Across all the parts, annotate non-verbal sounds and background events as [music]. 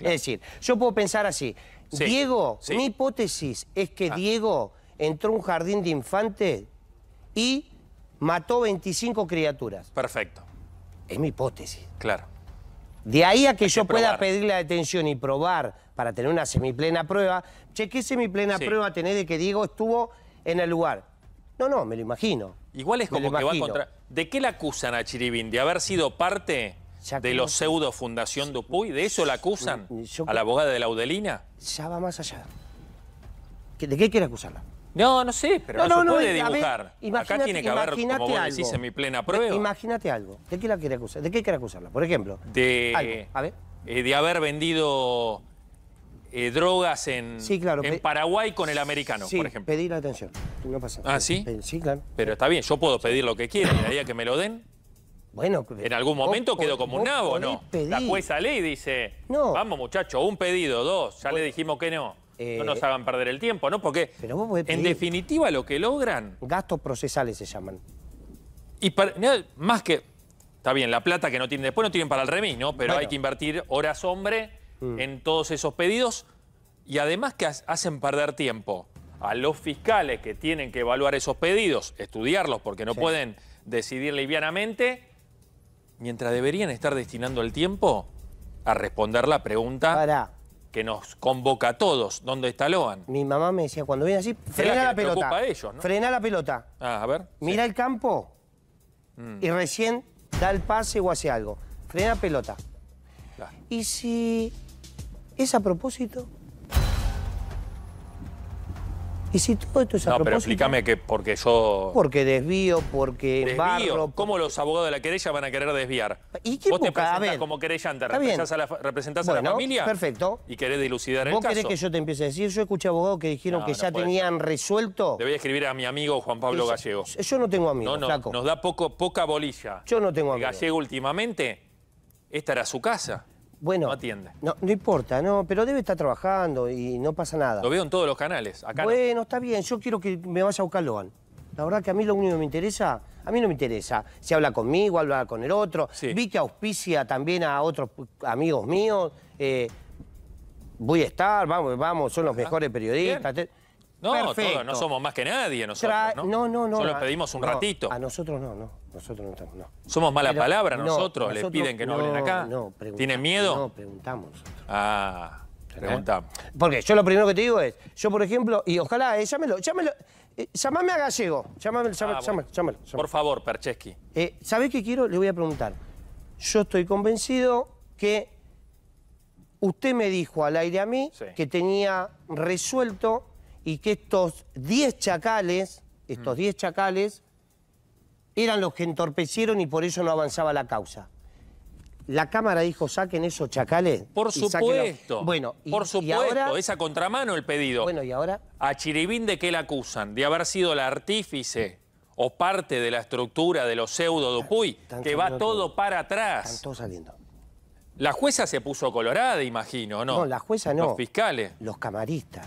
Es decir, yo puedo pensar así. Diego, mi hipótesis es que ah. Diego entró a un jardín de infantes y mató 25 criaturas. Perfecto. Es mi hipótesis. Claro. De ahí a que yo pueda pedir la detención y probar para tener una semiplena prueba, che, ¿qué semiplena prueba tenés de que Diego estuvo en el lugar? No, no, me lo imagino. Igual es como que va contra... ¿De qué le acusan a Chiribín? ¿De haber sido parte de los pseudo Fundación Dupuy? ¿De eso la acusan mm, mm, a la abogada de la Audelina? Ya va más allá. ¿De qué quiere acusarla? No, no sé, pero no, se puede dibujar. Acá tiene que haber, como vos decís, mi plena prueba. Imagínate algo. ¿De qué la quiere acusar? ¿De qué quiere acusarla? Por ejemplo. De, eh, de haber vendido eh, drogas en, en Paraguay con el americano, por ejemplo. pedir la atención. No pasa. ¿Ah, sí? Sí, claro. Pero está bien, yo puedo pedir lo que quiera, y haría que me lo den... Bueno, en algún momento quedó como un nabo, ¿no? La jueza ley dice, vamos muchachos, un pedido, dos, ya le dijimos que no. no nos eh, hagan perder el tiempo, ¿no? Porque en definitiva lo que logran... Gastos procesales se llaman. Y más que... Está bien, la plata que no tienen después no tienen para el remis, ¿no? Pero hay que invertir horas hombre mm. en todos esos pedidos y además que hacen perder tiempo a los fiscales que tienen que evaluar esos pedidos, estudiarlos porque no pueden decidir livianamente mientras deberían estar destinando el tiempo a responder la pregunta que nos convoca a todos. ¿Dónde está Loan? Mi mamá me decía, cuando viene así, frena la, pelota. A ellos, ¿no? Frena la pelota. Ah, a ver. Mira el campo mm. y recién da el pase o hace algo. Frena la pelota. Y si es a propósito, y si todo esto es a No, pero explícame que porque yo... Porque desvío, porque desvío. ¿Cómo los abogados de la querella van a querer desviar? ¿Y qué Vos te presentás como querellante, representás, a la, la, familia... perfecto. Y querés dilucidar el caso. ¿Vos querés que yo te empiece a decir? Yo escuché abogados que dijeron que ya tenían resuelto... Debía escribir a mi amigo Juan Pablo Gallego. Yo no tengo amigos, no, no, Nos da poco, poca bolilla. Yo no tengo amigos. Gallego últimamente, esta era su casa. Bueno, no atiende. No, importa, no, pero debe estar trabajando y no pasa nada. Lo veo en todos los canales, acá Bueno, está bien, yo quiero que me vaya a buscar Loan. La verdad que a mí lo único que me interesa, a mí no me interesa si habla conmigo, habla con el otro. Vi que auspicia también a otros amigos míos. Eh, voy a estar, vamos, vamos, son los ah, mejores periodistas. No, todos, no somos más que nadie nosotros, ¿no? No, no, no. Solo pedimos un ratito. A nosotros no, no. Nosotros no estamos, ¿Somos mala palabras palabra nosotros? ¿Les piden que no, hablen acá? No, ¿Tienen miedo? No, preguntamos. Ah, preguntamos. Porque yo lo primero que te digo es, yo por ejemplo, y ojalá, eh, llámelo, llámelo, eh, llámame llamame a Gallego, llámame, llámelo, ah, llámelo, Por favor, Percheski. Eh, ¿Sabés qué quiero? Le voy a preguntar. Yo estoy convencido que usted me dijo al aire a mí que tenía resuelto y que estos 10 chacales, estos 10 chacales, eran los que entorpecieron y por eso no avanzaba la causa. La Cámara dijo, saquen esos chacales. Por supuesto. Bueno, por supuesto, y ahora... esa contramano el pedido. Bueno, y ahora. A Chiribín de qué la acusan? De haber sido la artífice o parte de la estructura de los pseudo Dupuy, que va todo, para atrás. Están todos saliendo. La jueza se puso colorada, imagino, ¿no? No, la jueza no. Los fiscales. Los camaristas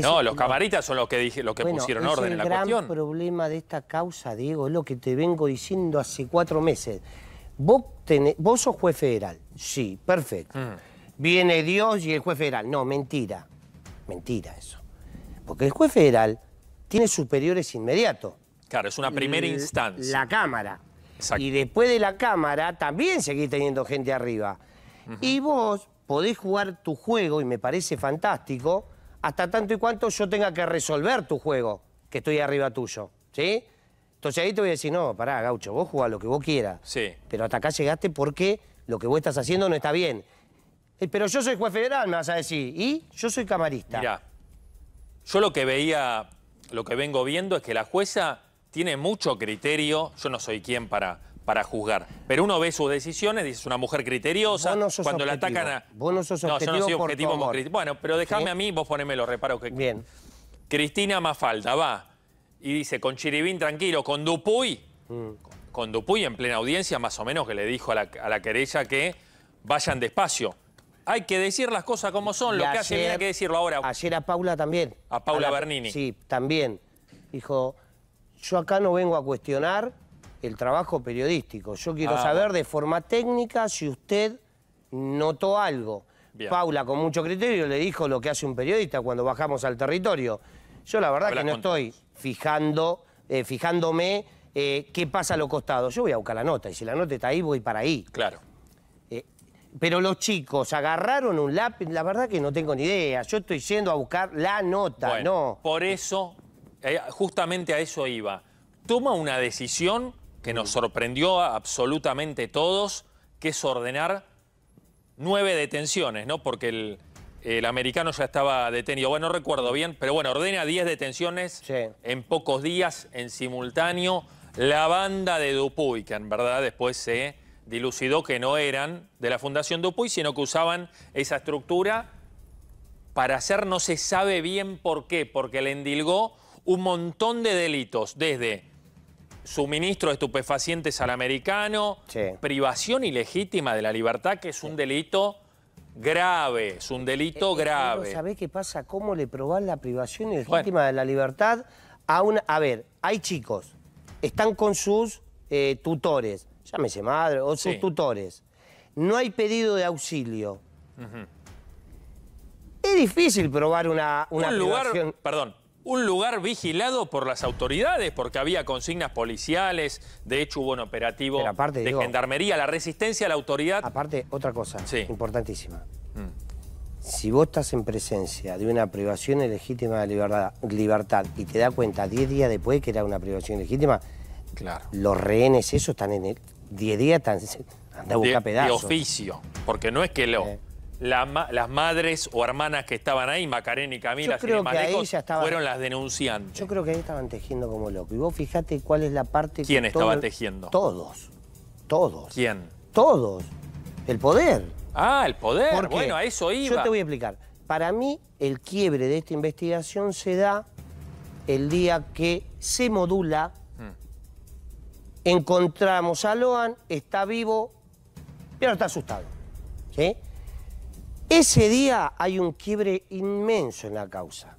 no, los camaritas son los que, dije, pusieron orden en la cuestión. El gran problema de esta causa, Diego, es lo que te vengo diciendo hace cuatro meses. Vos, vos sos juez federal, sí, perfecto. Mm. Viene Dios y el juez federal. No, mentira. Mentira eso. Porque el juez federal tiene superiores inmediatos. Claro, es una primera instancia. La Cámara. Y después de la Cámara también seguís teniendo gente arriba. Y vos podés jugar tu juego, y me parece fantástico, hasta tanto y cuanto yo tenga que resolver tu juego, que estoy arriba tuyo, ¿sí? Entonces ahí te voy a decir, no, pará, gaucho, vos jugás lo que vos quieras. Sí. Pero hasta acá llegaste porque lo que vos estás haciendo no está bien. Eh, pero yo soy juez federal, me vas a decir, y yo soy camarista. Ya. yo lo que veía, lo que vengo viendo es que la jueza tiene mucho criterio, yo no soy quien para para juzgar. Pero uno ve sus decisiones, dice, es una mujer criteriosa. cuando la atacan a. Vos no no soy objetivo Bueno, pero déjame a mí, vos poneme los reparos que. Bien. Cristina Mafalda va y dice, con Chiribín tranquilo, con Dupuy. Mm. Con Dupuy en plena audiencia, más o menos, que le dijo a la, querella que vayan despacio. Hay que decir las cosas como son, lo que hace bien que decirlo ahora. Ayer a Paula también. A Paula Bernini. Sí, también. Dijo, yo acá no vengo a cuestionar el trabajo periodístico. Yo quiero ah, saber de forma técnica si usted notó algo. Paula, con mucho criterio, le dijo lo que hace un periodista cuando bajamos al territorio. Yo la verdad que no estoy fijando, eh, fijándome eh, qué pasa a los costados. Yo voy a buscar la nota y si la nota está ahí, voy para ahí. Claro. Eh, pero los chicos agarraron un lápiz, la verdad que no tengo ni idea. Yo estoy yendo a buscar la nota, no. Por eso, justamente a eso iba. Toma una decisión que nos mm. sorprendió a absolutamente todos, que es ordenar nueve detenciones, ¿no? Porque el, americano ya estaba detenido. Bueno, no recuerdo bien, pero bueno, ordena diez detenciones en pocos días, en simultáneo. La banda de Dupuy, que en verdad después se dilucidó que no eran de la Fundación Dupuy, sino que usaban esa estructura para hacer no se sabe bien por qué, porque le endilgó un montón de delitos, desde suministro de estupefacientes al americano, privación ilegítima de la libertad, que es un delito grave, es un delito eh, eh, grave. qué pasa? ¿Cómo le probás la privación ilegítima de la libertad a un, A ver, hay chicos, están con sus eh, tutores, llámese madre, o sus tutores. No hay pedido de auxilio. Es difícil probar una, privación. Perdón, un lugar vigilado por las autoridades, porque había consignas policiales, de hecho hubo un operativo de gendarmería, la resistencia a la autoridad. Aparte, otra cosa importantísima. Mm. Si vos estás en presencia de una privación ilegítima de libertad, y te das cuenta 10 días después que era una privación ilegítima, claro. los rehenes esos están en el... 10 días están... Anda a de, oficio, porque no es que lo... Eh las madres o hermanas que estaban ahí, Macarena y Camila, fueron las denunciantes. Yo creo que ahí estaban tejiendo como loco. Y vos fijate cuál es la parte... ¿Quién estaba tejiendo? Todos, todos. ¿Quién? Todos. El poder. Ah, el poder. Bueno, a eso iba. Yo te voy a explicar. Para mí, el quiebre de esta investigación se da el día que se modula. Mm. Encontramos a Loan, está vivo, pero está asustado. ¿Sí? Ese día hay un quiebre inmenso en la causa.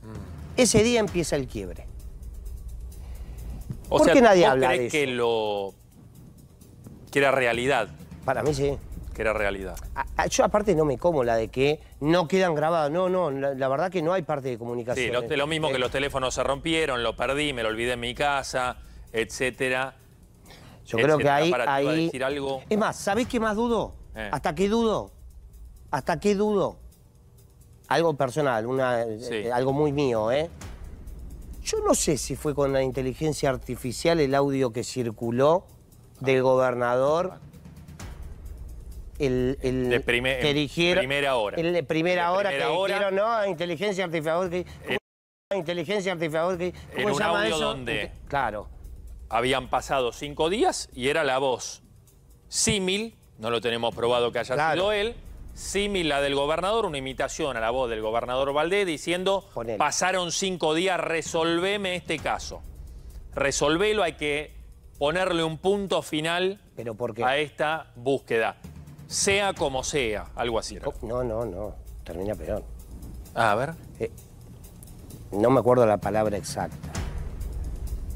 Mm. Ese día empieza el quiebre. O ¿Por sea, qué nadie habla de eso? que lo... que era realidad? Para mí sí. Que era realidad. yo aparte no me como la de que no quedan grabados. No, no, la, verdad que no hay parte de comunicación. Sí, lo, mismo que eh, los teléfonos se rompieron, lo perdí, me lo olvidé en mi casa, etcétera. Yo creo que ahí... Decir algo. Es más, ¿sabés qué más dudo? Eh. ¿Hasta qué dudo? ¿Hasta qué dudo? Algo personal, eh, algo muy mío, ¿eh? Yo no sé si fue con la inteligencia artificial el audio que circuló del gobernador. El, de dijeron, primera hora. de primera, hora que dijeron, no, inteligencia artificial. Eh, inteligencia artificial. un audio donde claro. habían pasado cinco días y era la voz símil, no lo tenemos probado que haya sido él, símil del gobernador, una imitación a la voz del gobernador Valdés diciendo, pasaron cinco días, resolveme este caso. Resolvelo, hay que ponerle un punto final a esta búsqueda. Sea como sea, algo así. No, no, no, termina peor. a ver. Eh, no me acuerdo la palabra exacta,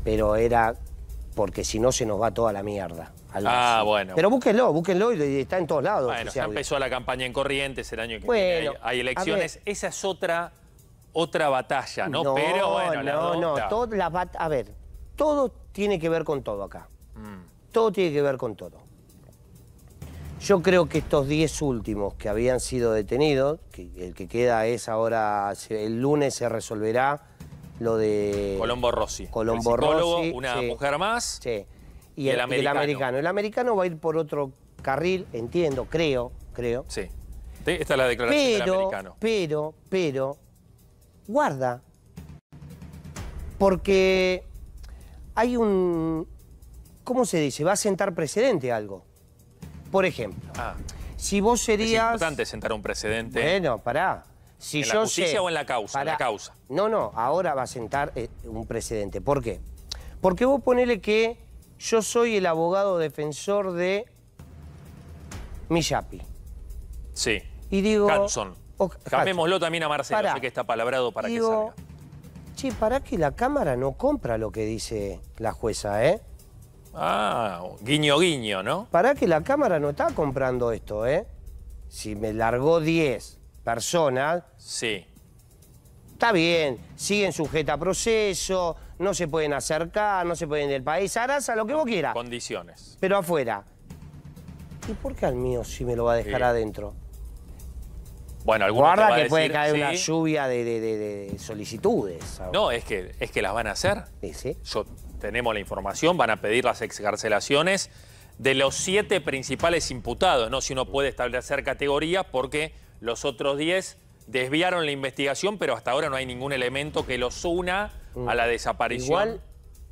pero era porque si no se nos va toda la mierda. Ah, bueno. Pero búsquenlo, búsquenlo y está en todos lados. Bueno, ya empezó la campaña en Corrientes el año que viene. Hay, elecciones. Esa es otra, otra batalla, ¿no? Pero bueno, No, no, todo, a ver, todo tiene que ver con todo acá. Mm. Todo tiene que ver con todo. Yo creo que estos 10 últimos que habían sido detenidos, que el que queda es ahora, el lunes se resolverá lo de... Colombo Rossi. Colombo Rossi. Una mujer más. Sí y, el, americano. el americano. va a ir por otro carril, entiendo, creo, creo. Sí. Esta es la declaración del americano. Pero, pero, guarda. Porque hay un. ¿Cómo se dice? Va a sentar precedente algo. Por ejemplo, ah. si vos serías. Es importante sentar un precedente. Bueno, pará. Si ¿En yo la justicia o en la causa? la causa? No, no, ahora va a sentar eh, un precedente. ¿Por qué? Porque vos ponele que yo soy el abogado defensor de Yapi. Sí. Y digo... Hanson. también a Marcelo, sé que está palabrado para que salga. Che, para que la Cámara no compra lo que dice la jueza, ¿eh? Ah, guiño guiño, ¿no? Para que la Cámara no está comprando esto, ¿eh? Si me largó 10 personas... Sí. Está bien, siguen sujeta a proceso, no se pueden acercar, no se pueden ir del país, a lo que vos quieras. Condiciones. Pero afuera. ¿Y por qué al mío si me lo va a dejar adentro? Bueno, Guarda que puede caer una lluvia de, solicitudes. No, es que, es que las van a hacer. Sí, Yo, tenemos la información, van a pedir las excarcelaciones de los siete principales imputados, ¿no? Si uno puede establecer categorías, porque los otros diez desviaron la investigación, pero hasta ahora no hay ningún elemento que los una a la mm. desaparición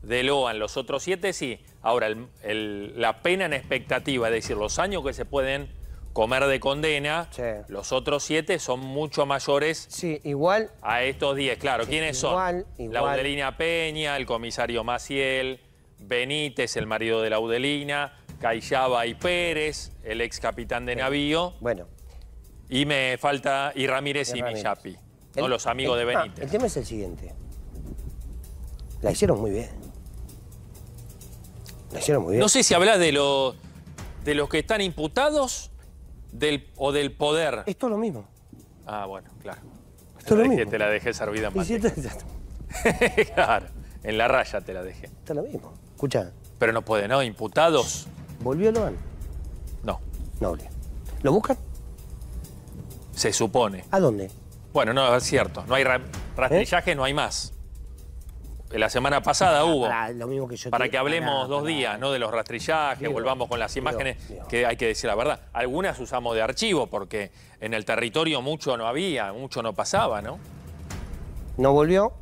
de Loan. Los otros siete sí. Ahora, la pena en expectativa, es decir, los años que se pueden comer de condena, los otros siete son mucho mayores sí, igual, a estos diez. Claro, ¿quiénes son? Igual. La Udelina Peña, el comisario Maciel, Benítez, el marido de la udelina Cayaba y Pérez, el ex capitán de navío. Bueno. Y me falta, y Ramírez y, los amigos de ah, Benítez. el tema es el siguiente. La hicieron muy bien. La hicieron muy bien. No sé si hablas de, lo, de los que están imputados del, o del poder. Esto es lo mismo. Ah, bueno, claro. Esto es lo mismo. Te la dejé servida en [laughs] Claro, en la raya te la dejé. Esto es lo mismo. Escucha. Pero no puede, ¿no? Imputados. ¿Volvió Loan? No. Noble. ¿Lo buscan? Se supone. ¿A dónde? Bueno, no, es cierto. No hay ¿Eh? rastrillaje, no hay más. La semana pasada hubo. Para, que hablemos dos días, ¿no? De los rastrillajes, volvamos con las imágenes, que hay que decir la verdad. Algunas usamos de archivo porque en el territorio mucho no había, mucho no pasaba, ¿no? No volvió.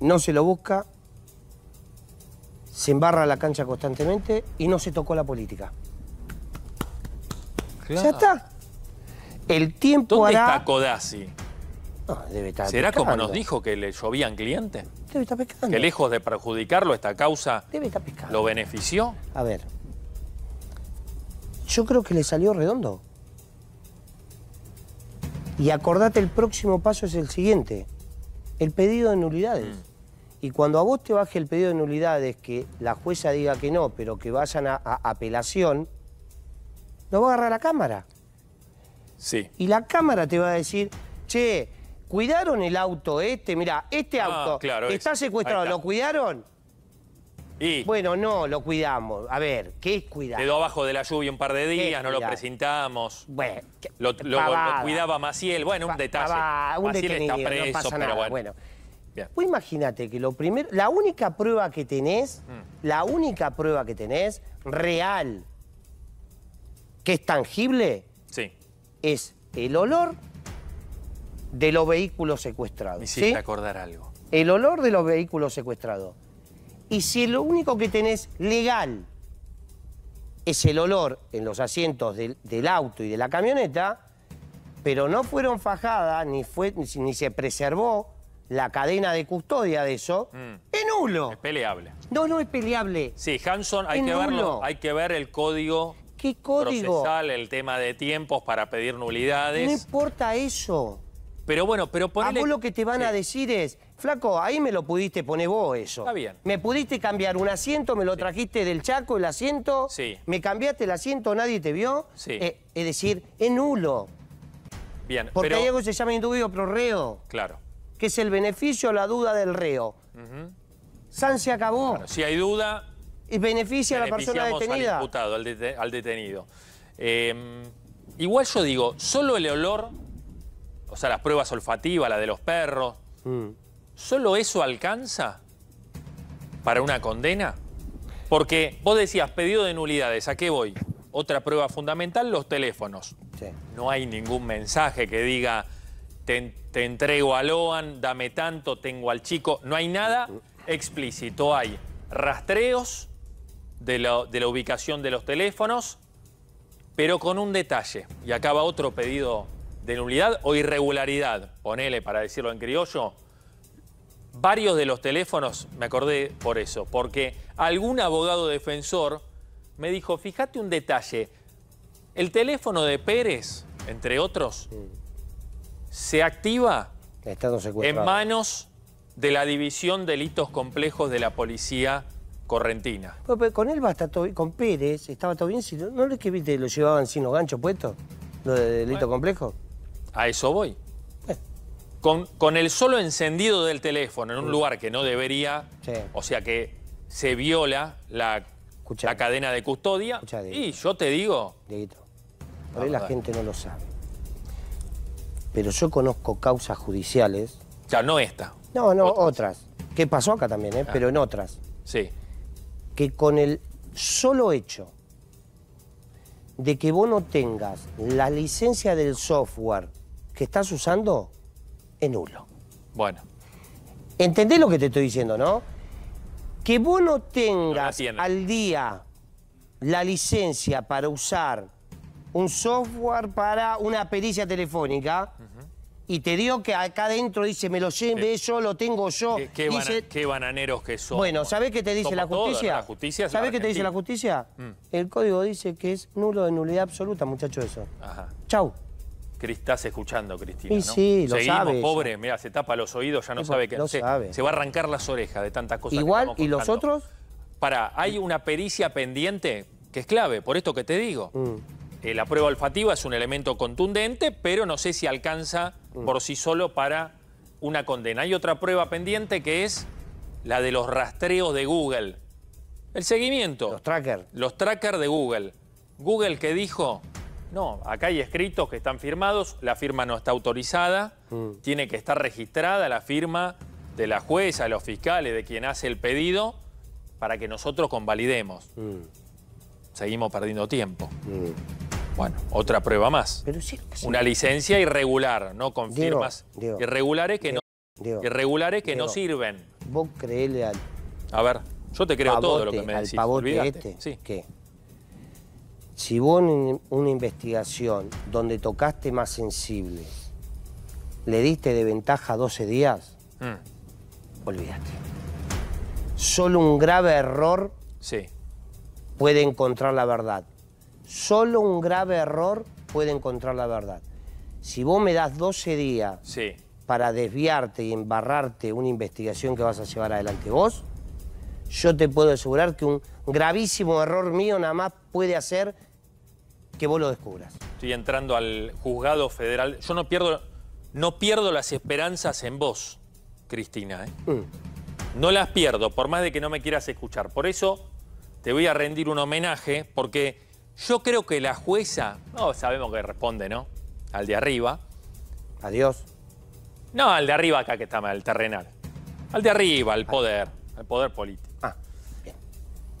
No se lo busca. Se embarra la cancha constantemente y no se tocó la política. Ya está. El tiempo ¿Dónde está Codazzi? ¿Será como nos dijo que le llovían clientes? Debe estar pescando. Que lejos de perjudicarlo, esta causa lo benefició. A ver, yo creo que le salió redondo. Y acordate, el próximo paso es el siguiente, el pedido de nulidades. Mm. Y cuando a vos te baje el pedido de nulidades, que la jueza diga que no, pero que vayan a, a apelación, lo va a agarrar la Cámara. Sí. Y la Cámara te va a decir, che, ¿Cuidaron el auto este? mira este ah, auto está secuestrado, ¿lo cuidaron? bueno, no, lo cuidamos. A ver, ¿qué es cuidar? Quedó abajo de la lluvia un par de días, no lo presentamos. Bueno, lo, cuidaba Maciel. Bueno, un detalle. un Maciel está preso, no bueno. bueno. Pues imagínate que lo primero, la única prueba que tenés, mm. la única prueba que tenés real, que es tangible, es el olor de los vehículos secuestrados. Me hiciste acordar algo. El olor de los vehículos secuestrados. Y si lo único que tenés legal es el olor en los asientos del, auto y de la camioneta, pero no fueron fajadas ni, fue, ni se preservó la cadena de custodia de eso, mm. es nulo. Es peleable. No, no es peleable. Sí, Hanson, hay que, verlo, hay que ver el código ¿Qué código? Procesal, el tema de tiempos para pedir nulidades. No importa eso. Pero bueno, pero ponele... A vos lo que te van a decir es, flaco, ahí me lo pudiste poner vos eso. Está bien. Me pudiste cambiar un asiento, me lo trajiste del Chaco, el asiento. Sí. Me cambiaste el asiento, nadie te vio. Sí. Eh, es decir, es nulo. Bien, Porque pero... hay algo que se llama indubio pro reo. Claro. Que es el beneficio o la duda del reo. San se acabó. si hay duda... Y beneficia a la persona detenida. al al, detenido. Em, igual yo digo, solo el olor o sea, las pruebas olfativas, la de los perros, mm. ¿solo eso alcanza para una condena? Porque vos decías, pedido de nulidades, ¿a qué voy? Otra prueba fundamental, los teléfonos. No hay ningún mensaje que diga, te, entrego a Loan, dame tanto, tengo al chico. No hay nada explícito. Hay rastreos de la, de la ubicación de los teléfonos, pero con un detalle. Y acaba otro pedido de nulidad o irregularidad, ponele para decirlo en criollo, varios de los teléfonos, me acordé por eso, porque algún abogado defensor me dijo, fíjate un detalle, el teléfono de Pérez, entre otros, se activa en manos de la División Delitos Complejos de la Policía Correntina. Pues, pues, con él basta todo, con Pérez estaba todo bien, si no, es que viste, lo llevaban sin los ganchos puestos, lo de delito complejo? A eso voy. Con, con, el solo encendido del teléfono en un lugar que no debería, o sea que se viola la, cadena de custodia. y yo te digo... Dieguito, por la gente no lo sabe. Pero yo conozco causas judiciales... Ya, no esta. No, no, otras. ¿Qué que pasó acá también, ¿eh? ah. pero en otras. Sí. Que con el solo hecho de que vos no tengas la licencia del software que estás usando es nulo. Bueno. ¿Entendés lo que te estoy diciendo, no? Que vos no tengas al día la licencia para usar un software para una pericia telefónica y te digo que acá adentro dice, me lo lleve yo, lo tengo yo. Qué, bananeros que son. Bueno, ¿sabés qué te dice la justicia? justicia? ¿Sabés qué te dice la justicia? Mm. El código dice que es nulo de nulidad absoluta, muchacho, eso. Ajá. Chau. Estás escuchando, Cristina. Sí, ¿no? sí, lo Seguimos, pobre, mira, se tapa los oídos, ya no sabe qué se, sabe. se va a arrancar las orejas de tantas cosas. Igual, ¿y los otros? Para, hay una pericia pendiente que es clave, por esto que te digo. Mm. Eh, la prueba olfativa es un elemento contundente, pero no sé si alcanza mm. por sí solo para una condena. Hay otra prueba pendiente que es la de los rastreos de Google. El seguimiento. Los trackers. Los trackers de Google. Google que dijo, no, acá hay escritos que están firmados, la firma no está autorizada, mm. tiene que estar registrada la firma de la jueza, de los fiscales, de quien hace el pedido, para que nosotros convalidemos. Mm. Seguimos perdiendo tiempo. Mm. Bueno, otra prueba más. Una licencia irregular, ¿no? Con firmas irregulares que, no, irregulares que no sirven. Vos creele al... A ver, yo te creo todo lo que me decís. Al este, Sí. ¿Qué? Si vos en una investigación donde tocaste más sensible le diste de ventaja 12 días, mm. olvídate. Solo un grave error sí. puede encontrar la verdad. Solo un grave error puede encontrar la verdad. Si vos me das 12 días para desviarte y embarrarte una investigación que vas a llevar adelante vos, yo te puedo asegurar que un gravísimo error mío nada más puede hacer que vos lo descubras. Estoy entrando al juzgado federal. Yo no pierdo, no pierdo las esperanzas en vos, Cristina. ¿eh? Mm. No las pierdo, por más de que no me quieras escuchar. Por eso te voy a rendir un homenaje, porque yo creo que la jueza, no sabemos que responde, ¿no? Al de arriba. Adiós. No, al de arriba acá que está mal, el terrenal. Al de arriba, al poder, al poder político. Ah, bien.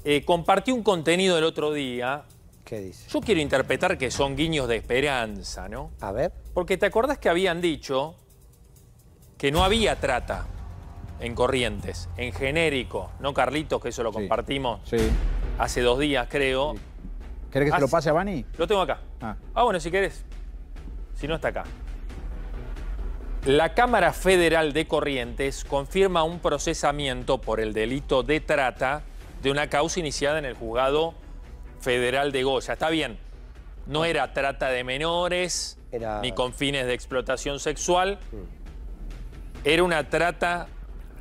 Eh, compartí un contenido el otro día ¿Qué dice? Yo quiero interpretar que son guiños de esperanza, ¿no? A ver. Porque te acordás que habían dicho que no había trata en Corrientes, en genérico, ¿no, Carlitos? Que eso lo compartimos sí. hace dos días, creo. ¿Querés que se lo pase a Bani? Lo tengo acá. Ah. ah. bueno, si querés. Si no, está acá. La Cámara Federal de Corrientes confirma un procesamiento por el delito de trata de una causa iniciada en el juzgado Federal de Goya. Está bien, no ah. era trata de menores, ni con fines de explotación sexual. Mm. Era una trata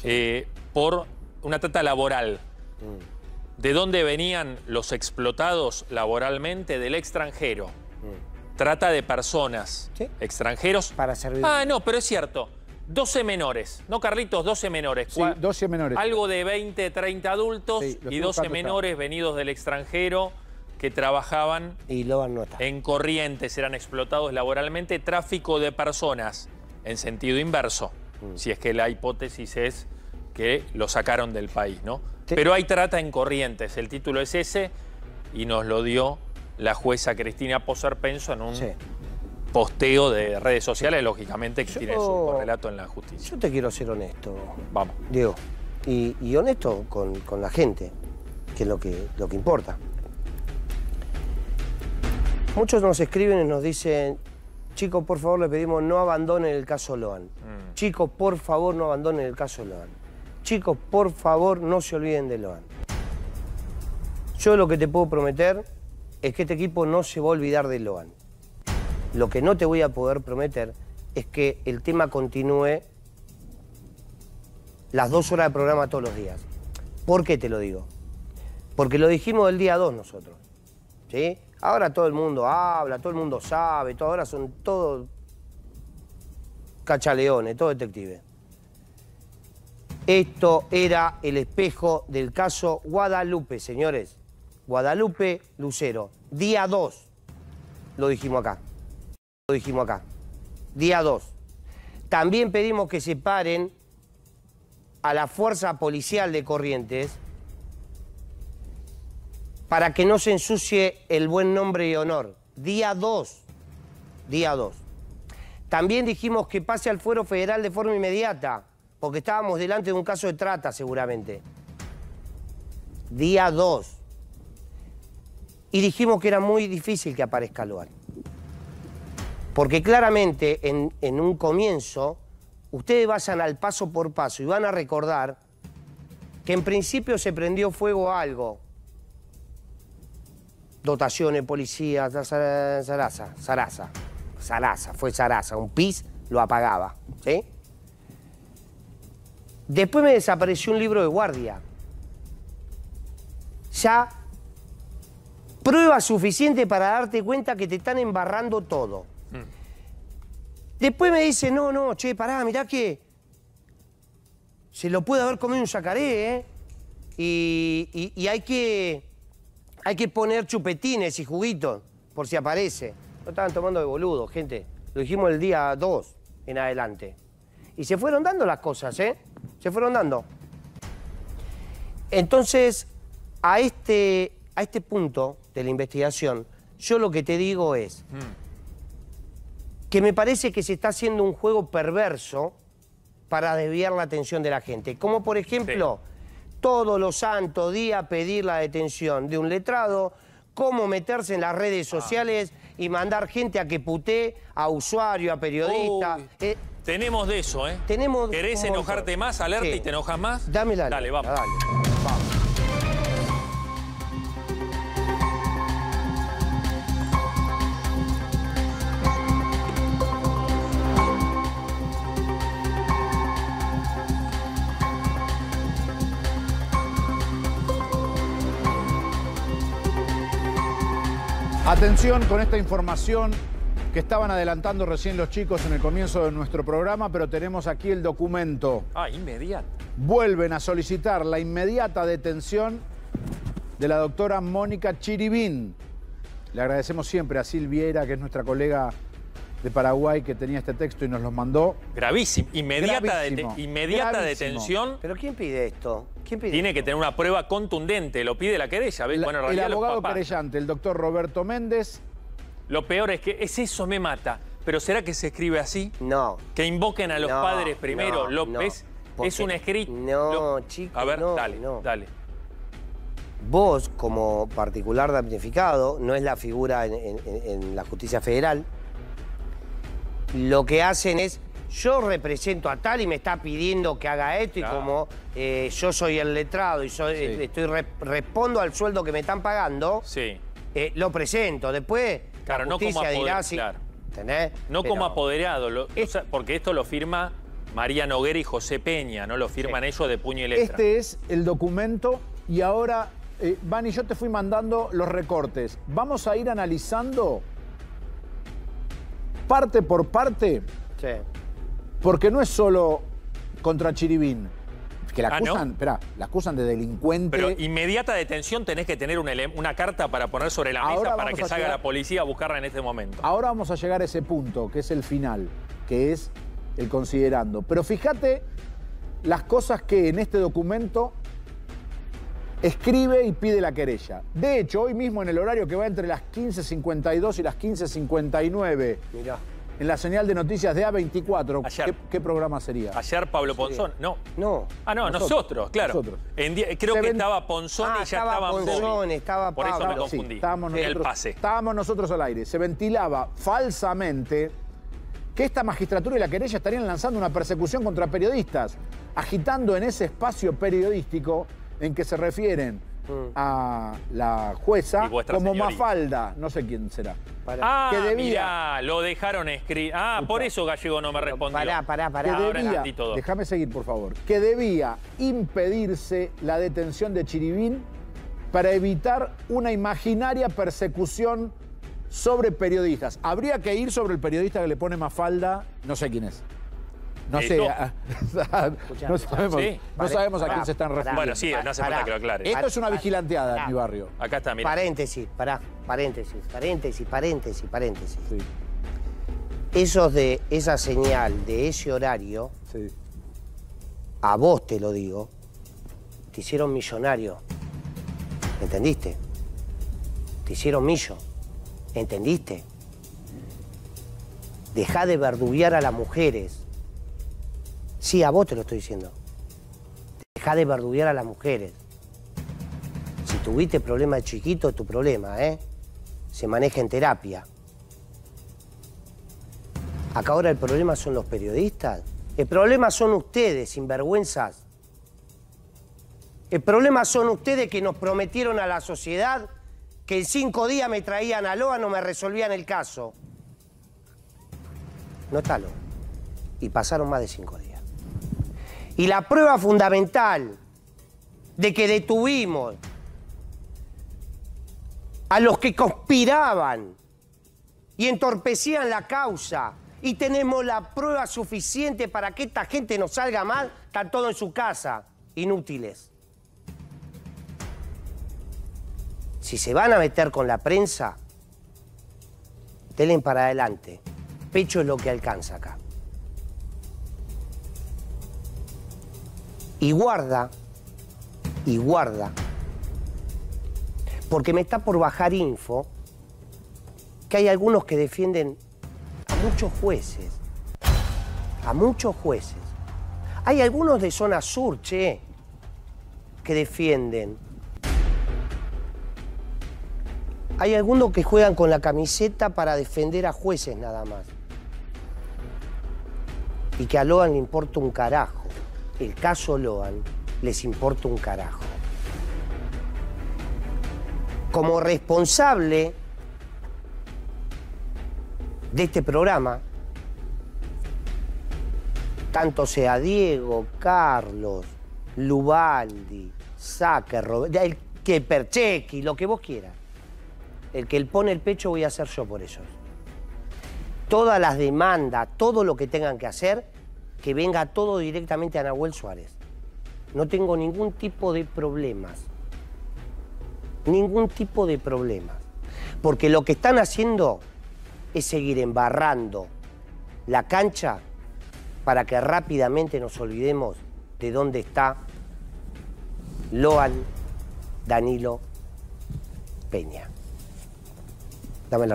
eh, por una trata laboral. Mm. ¿De dónde venían los explotados laboralmente? Del extranjero. Mm. Trata de personas. Extranjeros. Para servir. Ah, no, pero es cierto. 12 menores, ¿no, Carlitos? 12 menores. Sí, 12 menores. Algo de 20, 30 adultos y 12 menores venidos del extranjero que trabajaban y lo en corrientes, eran explotados laboralmente, tráfico de personas en sentido inverso, mm. si es que la hipótesis es que lo sacaron del país, ¿no? Pero hay trata en corrientes, el título es ese y nos lo dio la jueza Cristina poserpenso en un posteo de redes sociales, lógicamente que tiene su correlato en la justicia. Yo te quiero ser honesto. Vamos. Diego, y, honesto con, la gente, que es lo que, lo que importa. Muchos nos escriben y nos dicen, chicos, por favor, le pedimos no abandonen el caso Loan. Mm. Chicos, por favor, no abandonen el caso Loan. Chicos, por favor, no se olviden de Loan. Yo lo que te puedo prometer es que este equipo no se va a olvidar de Loan. Lo que no te voy a poder prometer es que el tema continúe las dos horas de programa todos los días. ¿Por qué te lo digo? Porque lo dijimos el día 2 nosotros. ¿Sí? Ahora todo el mundo habla, todo el mundo sabe, todo, ahora son todos cachaleones, todos detectives. Esto era el espejo del caso Guadalupe, señores. Guadalupe Lucero, día 2. Lo dijimos acá. Lo dijimos acá. Día 2. También pedimos que se paren a la fuerza policial de Corrientes para que no se ensucie el buen nombre y honor. Día 2, día 2. También dijimos que pase al fuero federal de forma inmediata, porque estábamos delante de un caso de trata seguramente. Día 2. Y dijimos que era muy difícil que aparezca lugar Porque claramente en, un comienzo, ustedes vayan al paso por paso y van a recordar que en principio se prendió fuego algo dotaciones, policía, zaraza, zaraza, zaraza, fue zaraza, un pis lo apagaba, ¿sí? Después me desapareció un libro de guardia. Ya prueba suficiente para darte cuenta que te están embarrando todo. Mm. Después me dice, no, no, che, pará, mirá que se lo puede haber comido un sacaré, ¿eh? y hay que hay que poner chupetines y juguitos, por si aparece. No estaban tomando de boludo, gente. Lo dijimos el día 2 en adelante. Y se fueron dando las cosas, ¿eh? Se fueron dando. Entonces, a este, a este punto de la investigación, yo lo que te digo es que me parece que se está haciendo un juego perverso para desviar la atención de la gente. Como por ejemplo todos los santos días pedir la detención de un letrado, cómo meterse en las redes ah. sociales y mandar gente a que puté, a usuario, a periodista. Eh, tenemos de eso, ¿eh? Tenemos ¿Querés enojarte más? ¿Alerta y te enojas más? Dame la Dale, Dale. vamos. Atención con esta información que estaban adelantando recién los chicos en el comienzo de nuestro programa, pero tenemos aquí el documento. Ah, inmediato. Vuelven a solicitar la inmediata detención de la doctora Mónica Chiribín. Le agradecemos siempre a Silviera, que es nuestra colega de Paraguay que tenía este texto y nos lo mandó. Gravísimo. Inmediata, inmediata detención. ¿Pero quién pide esto? ¿Quién pide Tiene que tener una prueba contundente, lo pide la querella. ¿ves? bueno, el abogado querellante, el doctor Roberto Méndez. Lo peor es que es eso me mata. ¿Pero será que se escribe así? No. Que invoquen a los padres primero, López. es un escrito. No, chicos A ver, dale, dale. Vos, como particular damnificado, no es la figura en la justicia federal, lo que hacen es, yo represento a tal y me está pidiendo que haga esto y como eh, yo soy el letrado y estoy respondo al sueldo que me están pagando, sí. Eh, lo presento. Después, claro, no como No como apoderado, porque esto lo firma María Noguera y José Peña, ¿no? Lo firman ellos de puño y letra. Este es el documento y ahora, eh, Van y yo te fui mandando los recortes. Vamos a ir analizando parte por parte. Porque no es solo contra Chiribín. Que la ah, acusan, espera, la acusan de delincuente. Pero inmediata detención tenés que tener una, carta para poner sobre la mesa para que salga la policía a buscarla en este momento. Ahora vamos a llegar a ese punto, que es el final, que es el considerando. Pero fíjate las cosas que en este documento escribe y pide la querella. De hecho, hoy mismo en el horario que va entre las 15.52 y las 15.59. En la señal de noticias de A24, ¿qué, programa sería? Ayer Pablo Ponzón, no. No. Ah, no, nosotros, claro. Nosotros. creo que estaba Ponzón y ah, ya estaba Ponzón, estaba Pablo. Por eso me confundí. estábamos, nosotros, estábamos nosotros al aire. Se ventilaba falsamente que esta magistratura y la querella estarían lanzando una persecución contra periodistas, agitando en ese espacio periodístico en que se refieren mm. a la jueza como Mafalda, no sé quién será. Ah, que lo dejaron escribir. Ah, por eso Gallego no me respondió. Pará, pará, pará. déjame seguir, por favor. Que debía impedirse la detención de Chiribín para evitar una imaginaria persecución sobre periodistas. Habría que ir sobre el periodista que le pone Mafalda, no sé quién es. No eh, sé, no sabemos, a quién se están refiriendo. Bueno, sí, no hace falta que lo aclare. Esto es una vigilanteada mi barrio. Acá está, mira. Paréntesis, pará, paréntesis, paréntesis, paréntesis, paréntesis. Esos de esa señal, de ese horario, a vos te lo digo, te hicieron millonario. ¿Entendiste? Te hicieron millo. ¿Entendiste? Deja de verdubiar a las mujeres. Sí, a vos te lo estoy diciendo. Deja de verduguear a las mujeres. Si tuviste problema de chiquito, es tu problema, ¿eh? Se maneja en terapia. Acá ahora el problema son los periodistas. El problema son ustedes, sinvergüenzas. El problema son ustedes que nos prometieron a la sociedad que en cinco días me traían a Loa, no me resolvían el caso. No Notalo. Y pasaron más de cinco días. Y la prueba fundamental de que detuvimos a los que conspiraban y entorpecían la causa y tenemos la prueba suficiente para que esta gente no salga mal, están todos en su casa, inútiles. Si se van a meter con la prensa, telen para adelante. Pecho es lo que alcanza acá. Y guarda, y guarda, porque me está por bajar info que hay algunos que defienden a muchos jueces, a muchos jueces. Hay algunos de zona sur, che, que defienden. Hay algunos que juegan con la camiseta para defender a jueces nada más. Y que a Logan le importa un carajo el caso Loan les importa un carajo. Como responsable de este programa, tanto sea Diego, Carlos, Lubaldi, Saque el que Perchequi, lo que vos quieras. El que le pone el pecho voy a hacer yo por ellos. Todas las demandas, todo lo que tengan que hacer, que venga todo directamente a Nahuel Suárez. No tengo ningún tipo de problemas. Ningún tipo de problemas. Porque lo que están haciendo es seguir embarrando la cancha para que rápidamente nos olvidemos de dónde está Loal Danilo Peña. Dame el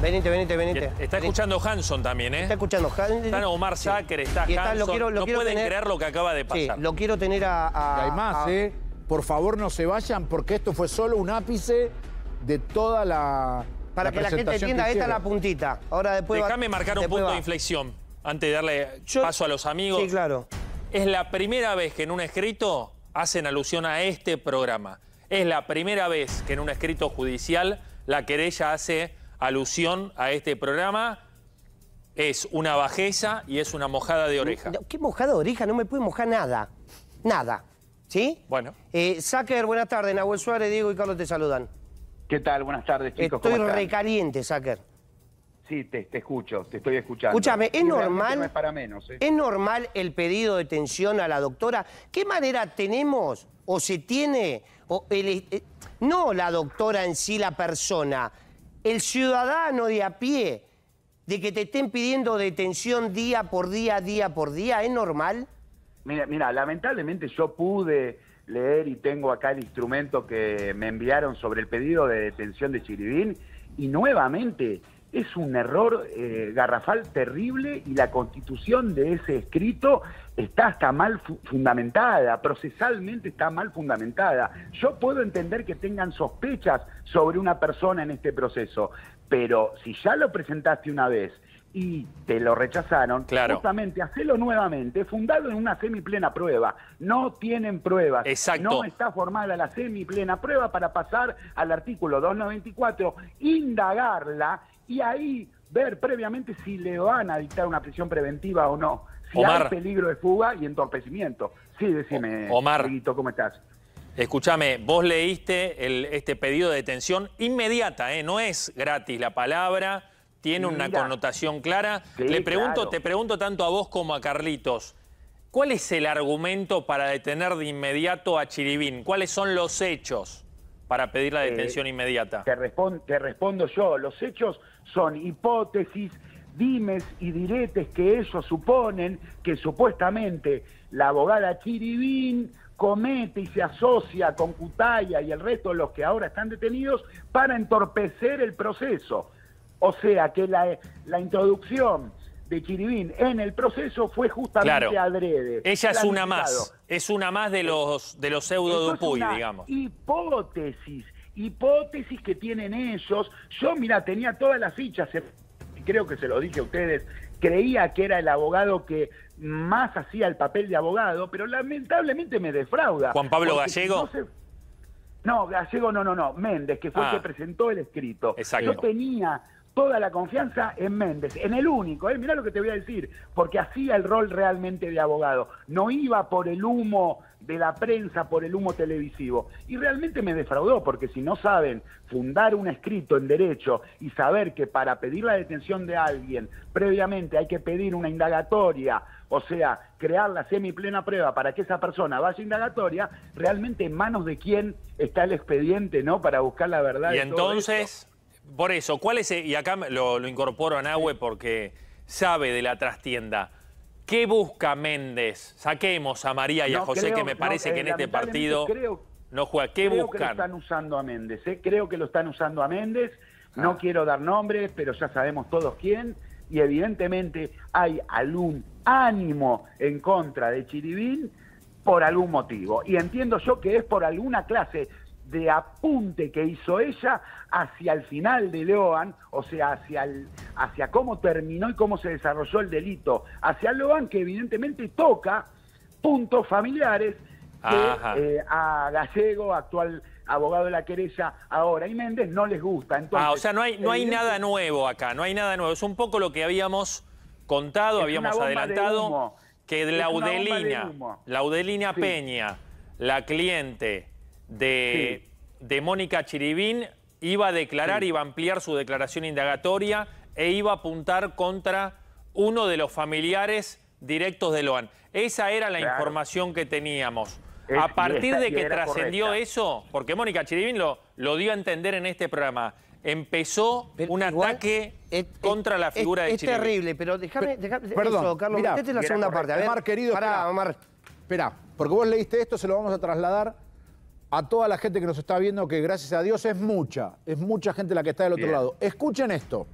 Venite, venite, venite. Está escuchando Hanson también, ¿eh? Está escuchando Hanson. Está Omar Sacker, está Hanson. no pueden creer lo que acaba de pasar. lo quiero tener a... Y hay más, ¿eh? Por favor, no se vayan, porque esto fue solo un ápice de toda la Para que la gente entienda, esta es la puntita. Ahora después Déjame marcar un punto de inflexión antes de darle paso a los amigos. Sí, claro. Es la primera vez que en un escrito hacen alusión a este programa. Es la primera vez que en un escrito judicial la querella hace alusión a este programa. Es una bajeza y es una mojada de oreja. ¿Qué mojada de oreja? No me puede mojar nada. Nada. ¿Sí? Bueno. Eh, buenas tardes. Nahuel Suárez, Diego y Carlos te saludan. ¿Qué tal? Buenas tardes, chicos. Estoy recaliente, Sáquer. Sí, te, escucho, te estoy escuchando. Escúchame, es normal. No es, para menos, ¿eh? es normal el pedido de tensión a la doctora. ¿Qué manera tenemos o se tiene? Eh, no la doctora en sí, la persona, el ciudadano de a pie, de que te estén pidiendo detención día por día, día por día, ¿es normal? Mira, mira, lamentablemente yo pude leer y tengo acá el instrumento que me enviaron sobre el pedido de detención de Chiribín y nuevamente es un error eh, garrafal terrible y la constitución de ese escrito está hasta mal fundamentada, procesalmente está mal fundamentada. Yo puedo entender que tengan sospechas sobre una persona en este proceso, pero si ya lo presentaste una vez y te lo rechazaron, justamente hacelo nuevamente, fundado en una semiplena prueba. No tienen pruebas. Exacto. No está formada la semiplena prueba para pasar al artículo 294, indagarla y ahí ver previamente si le van a dictar una prisión preventiva o no. Si hay peligro de fuga y entorpecimiento. Sí, decime, Omar, ¿cómo estás? Escúchame, vos leíste este pedido de detención inmediata, ¿eh? no es gratis la palabra, tiene una connotación clara. Le pregunto, te pregunto tanto a vos como a Carlitos, ¿cuál es el argumento para detener de inmediato a Chiribín? ¿Cuáles son los hechos para pedir la eh, detención inmediata? Te, te respondo yo, los hechos son hipótesis, dimes y diretes que eso suponen que supuestamente la abogada Chiribín comete y se asocia con Cutaya y el resto de los que ahora están detenidos para entorpecer el proceso. O sea que la, introducción de Chiribín en el proceso fue justamente claro. adrede. Ella es una más, es una más de los, de los pseudo Dupuy, digamos. Hipótesis hipótesis que tienen ellos. Yo, mira, tenía todas las fichas, eh, creo que se lo dije a ustedes, creía que era el abogado que más hacía el papel de abogado, pero lamentablemente me defrauda. Juan Pablo Gallego. No, Gallego no, no, no, Méndez, que fue el ah. que presentó el escrito. Exacto. Yo tenía toda la confianza en Méndez, en el único, ¿eh? mirá lo que te voy a decir, porque hacía el rol realmente de abogado, no iba por el humo de la prensa por el humo televisivo. Y realmente me defraudó, porque si no saben fundar un escrito en derecho y saber que para pedir la detención de alguien previamente hay que pedir una indagatoria, o sea, crear la semi plena prueba para que esa persona vaya a indagatoria, realmente en manos de quién está el expediente, ¿no? Para buscar la verdad. Y entonces, por eso, ¿cuál es, y acá lo, lo incorporo a Nahue porque sabe de la trastienda, ¿Qué busca Méndez? Saquemos a María y a José, que me parece que en este partido creo, no juega. ¿Qué Que lo están usando a Méndez, eh. creo que lo están usando a Méndez. No ah. quiero dar nombres, pero ya sabemos todos quién. Y evidentemente hay algún ánimo en contra de Chiribín por algún motivo. Y entiendo yo que es por alguna clase de apunte que hizo ella hacia el final de Loan, o sea, hacia, hacia cómo terminó y cómo se desarrolló el delito, hacia Loan que evidentemente toca puntos familiares que eh, a Gallego, actual abogado de la querella ahora y Méndez no les gusta. Entonces, ah, o sea, no hay, no hay nada nuevo acá, no hay nada nuevo. Es un poco lo que habíamos contado, habíamos adelantado, que Laudelina, Laudelina Peña, la cliente de, Mónica Chiribín iba a declarar, iba a ampliar su declaración indagatoria e iba a apuntar contra uno de los familiares directos de Loan. Esa era la información que teníamos. a partir de que trascendió eso, porque Mónica Chiribín lo, lo dio a entender en este programa, empezó un ataque eh, eh, contra la figura de Chiribín. Es terrible, pero déjame, déjame. Carlos, mirá, la segunda parte. A querido, Espera, porque vos leíste esto, se lo vamos a trasladar a toda la gente que nos está viendo, que gracias a Dios es mucha, es mucha gente la que está del otro lado. Escuchen esto.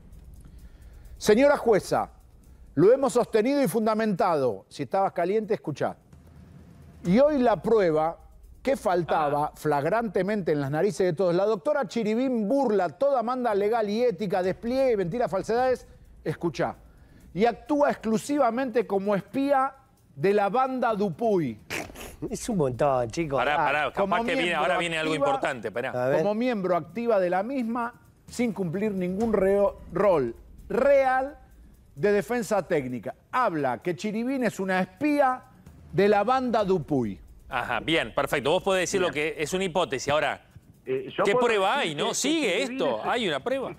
Señora jueza, lo hemos sostenido y fundamentado. Si estabas caliente, escuchá. Y hoy la prueba que faltaba flagrantemente en las narices de todos. La doctora Chiribín burla toda manda legal y ética, despliegue y mentira, falsedades. Escuchá. Y actúa exclusivamente como espía de la banda Dupuy. [laughs] Es un montón, chicos. Pará, ah, pará, capaz que ahora viene algo importante, Como miembro activa de la misma, sin cumplir ningún rol real de defensa técnica. Habla que Chiribín es una espía de la banda Dupuy. Ajá, bien, perfecto. Vos podés decir lo que es una hipótesis. Ahora, eh, ¿Qué prueba hay, no? Sigue esto, hay una prueba.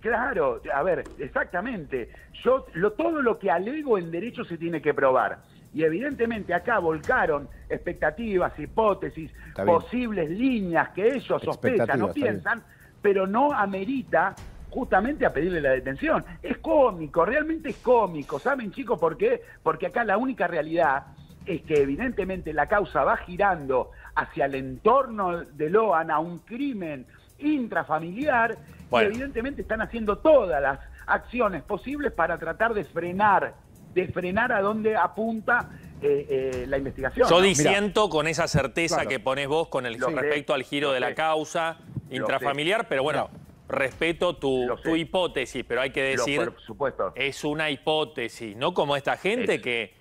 claro, a ver, exactamente. Yo lo, todo lo que alego en derecho se tiene que probar. Y evidentemente acá volcaron expectativas, hipótesis, posibles líneas que ellos sospechan o piensan, pero no amerita justamente a pedirle la detención. Es cómico, realmente es cómico. ¿Saben chicos por qué? Porque acá la única realidad es que evidentemente la causa va girando hacia el entorno de Loan a un crimen intrafamiliar y evidentemente están haciendo todas las acciones posibles para tratar de frenar de frenar a dónde apunta eh, eh, la investigación. Yo disiento con esa certeza que pones vos con el, respecto al giro de la causa intrafamiliar, pero bueno, respeto tu, hipótesis, pero hay que decir, supuesto. es una hipótesis, no como esta gente que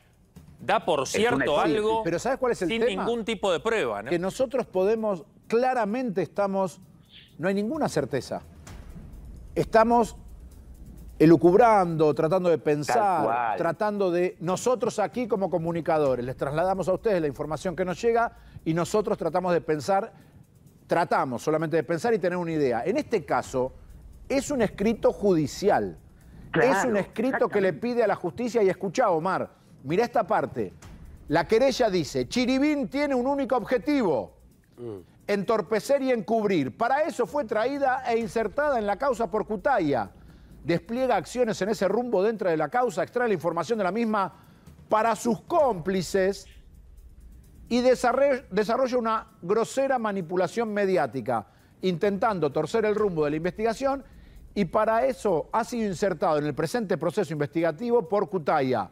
da por cierto algo pero ¿sabes cuál sin ningún tipo de prueba. ¿no? Que nosotros podemos, claramente estamos, no hay ninguna certeza. Estamos elucubrando, tratando de pensar, tratando de... Nosotros aquí como comunicadores les trasladamos a ustedes la información que nos llega y nosotros tratamos de pensar, tratamos solamente de pensar y tener una idea. En este caso, es un escrito judicial. es un escrito que le pide a la justicia y escucha, Omar, mira esta parte. La querella dice, Chiribín tiene un único objetivo, mm. entorpecer y encubrir. Para eso fue traída e insertada en la causa por Cutaya despliega acciones en ese rumbo dentro de la causa, extrae la información de la misma para sus cómplices y desarrolla una grosera manipulación mediática, intentando torcer el rumbo de la investigación y para eso ha sido insertado en el presente proceso investigativo por Cutaya,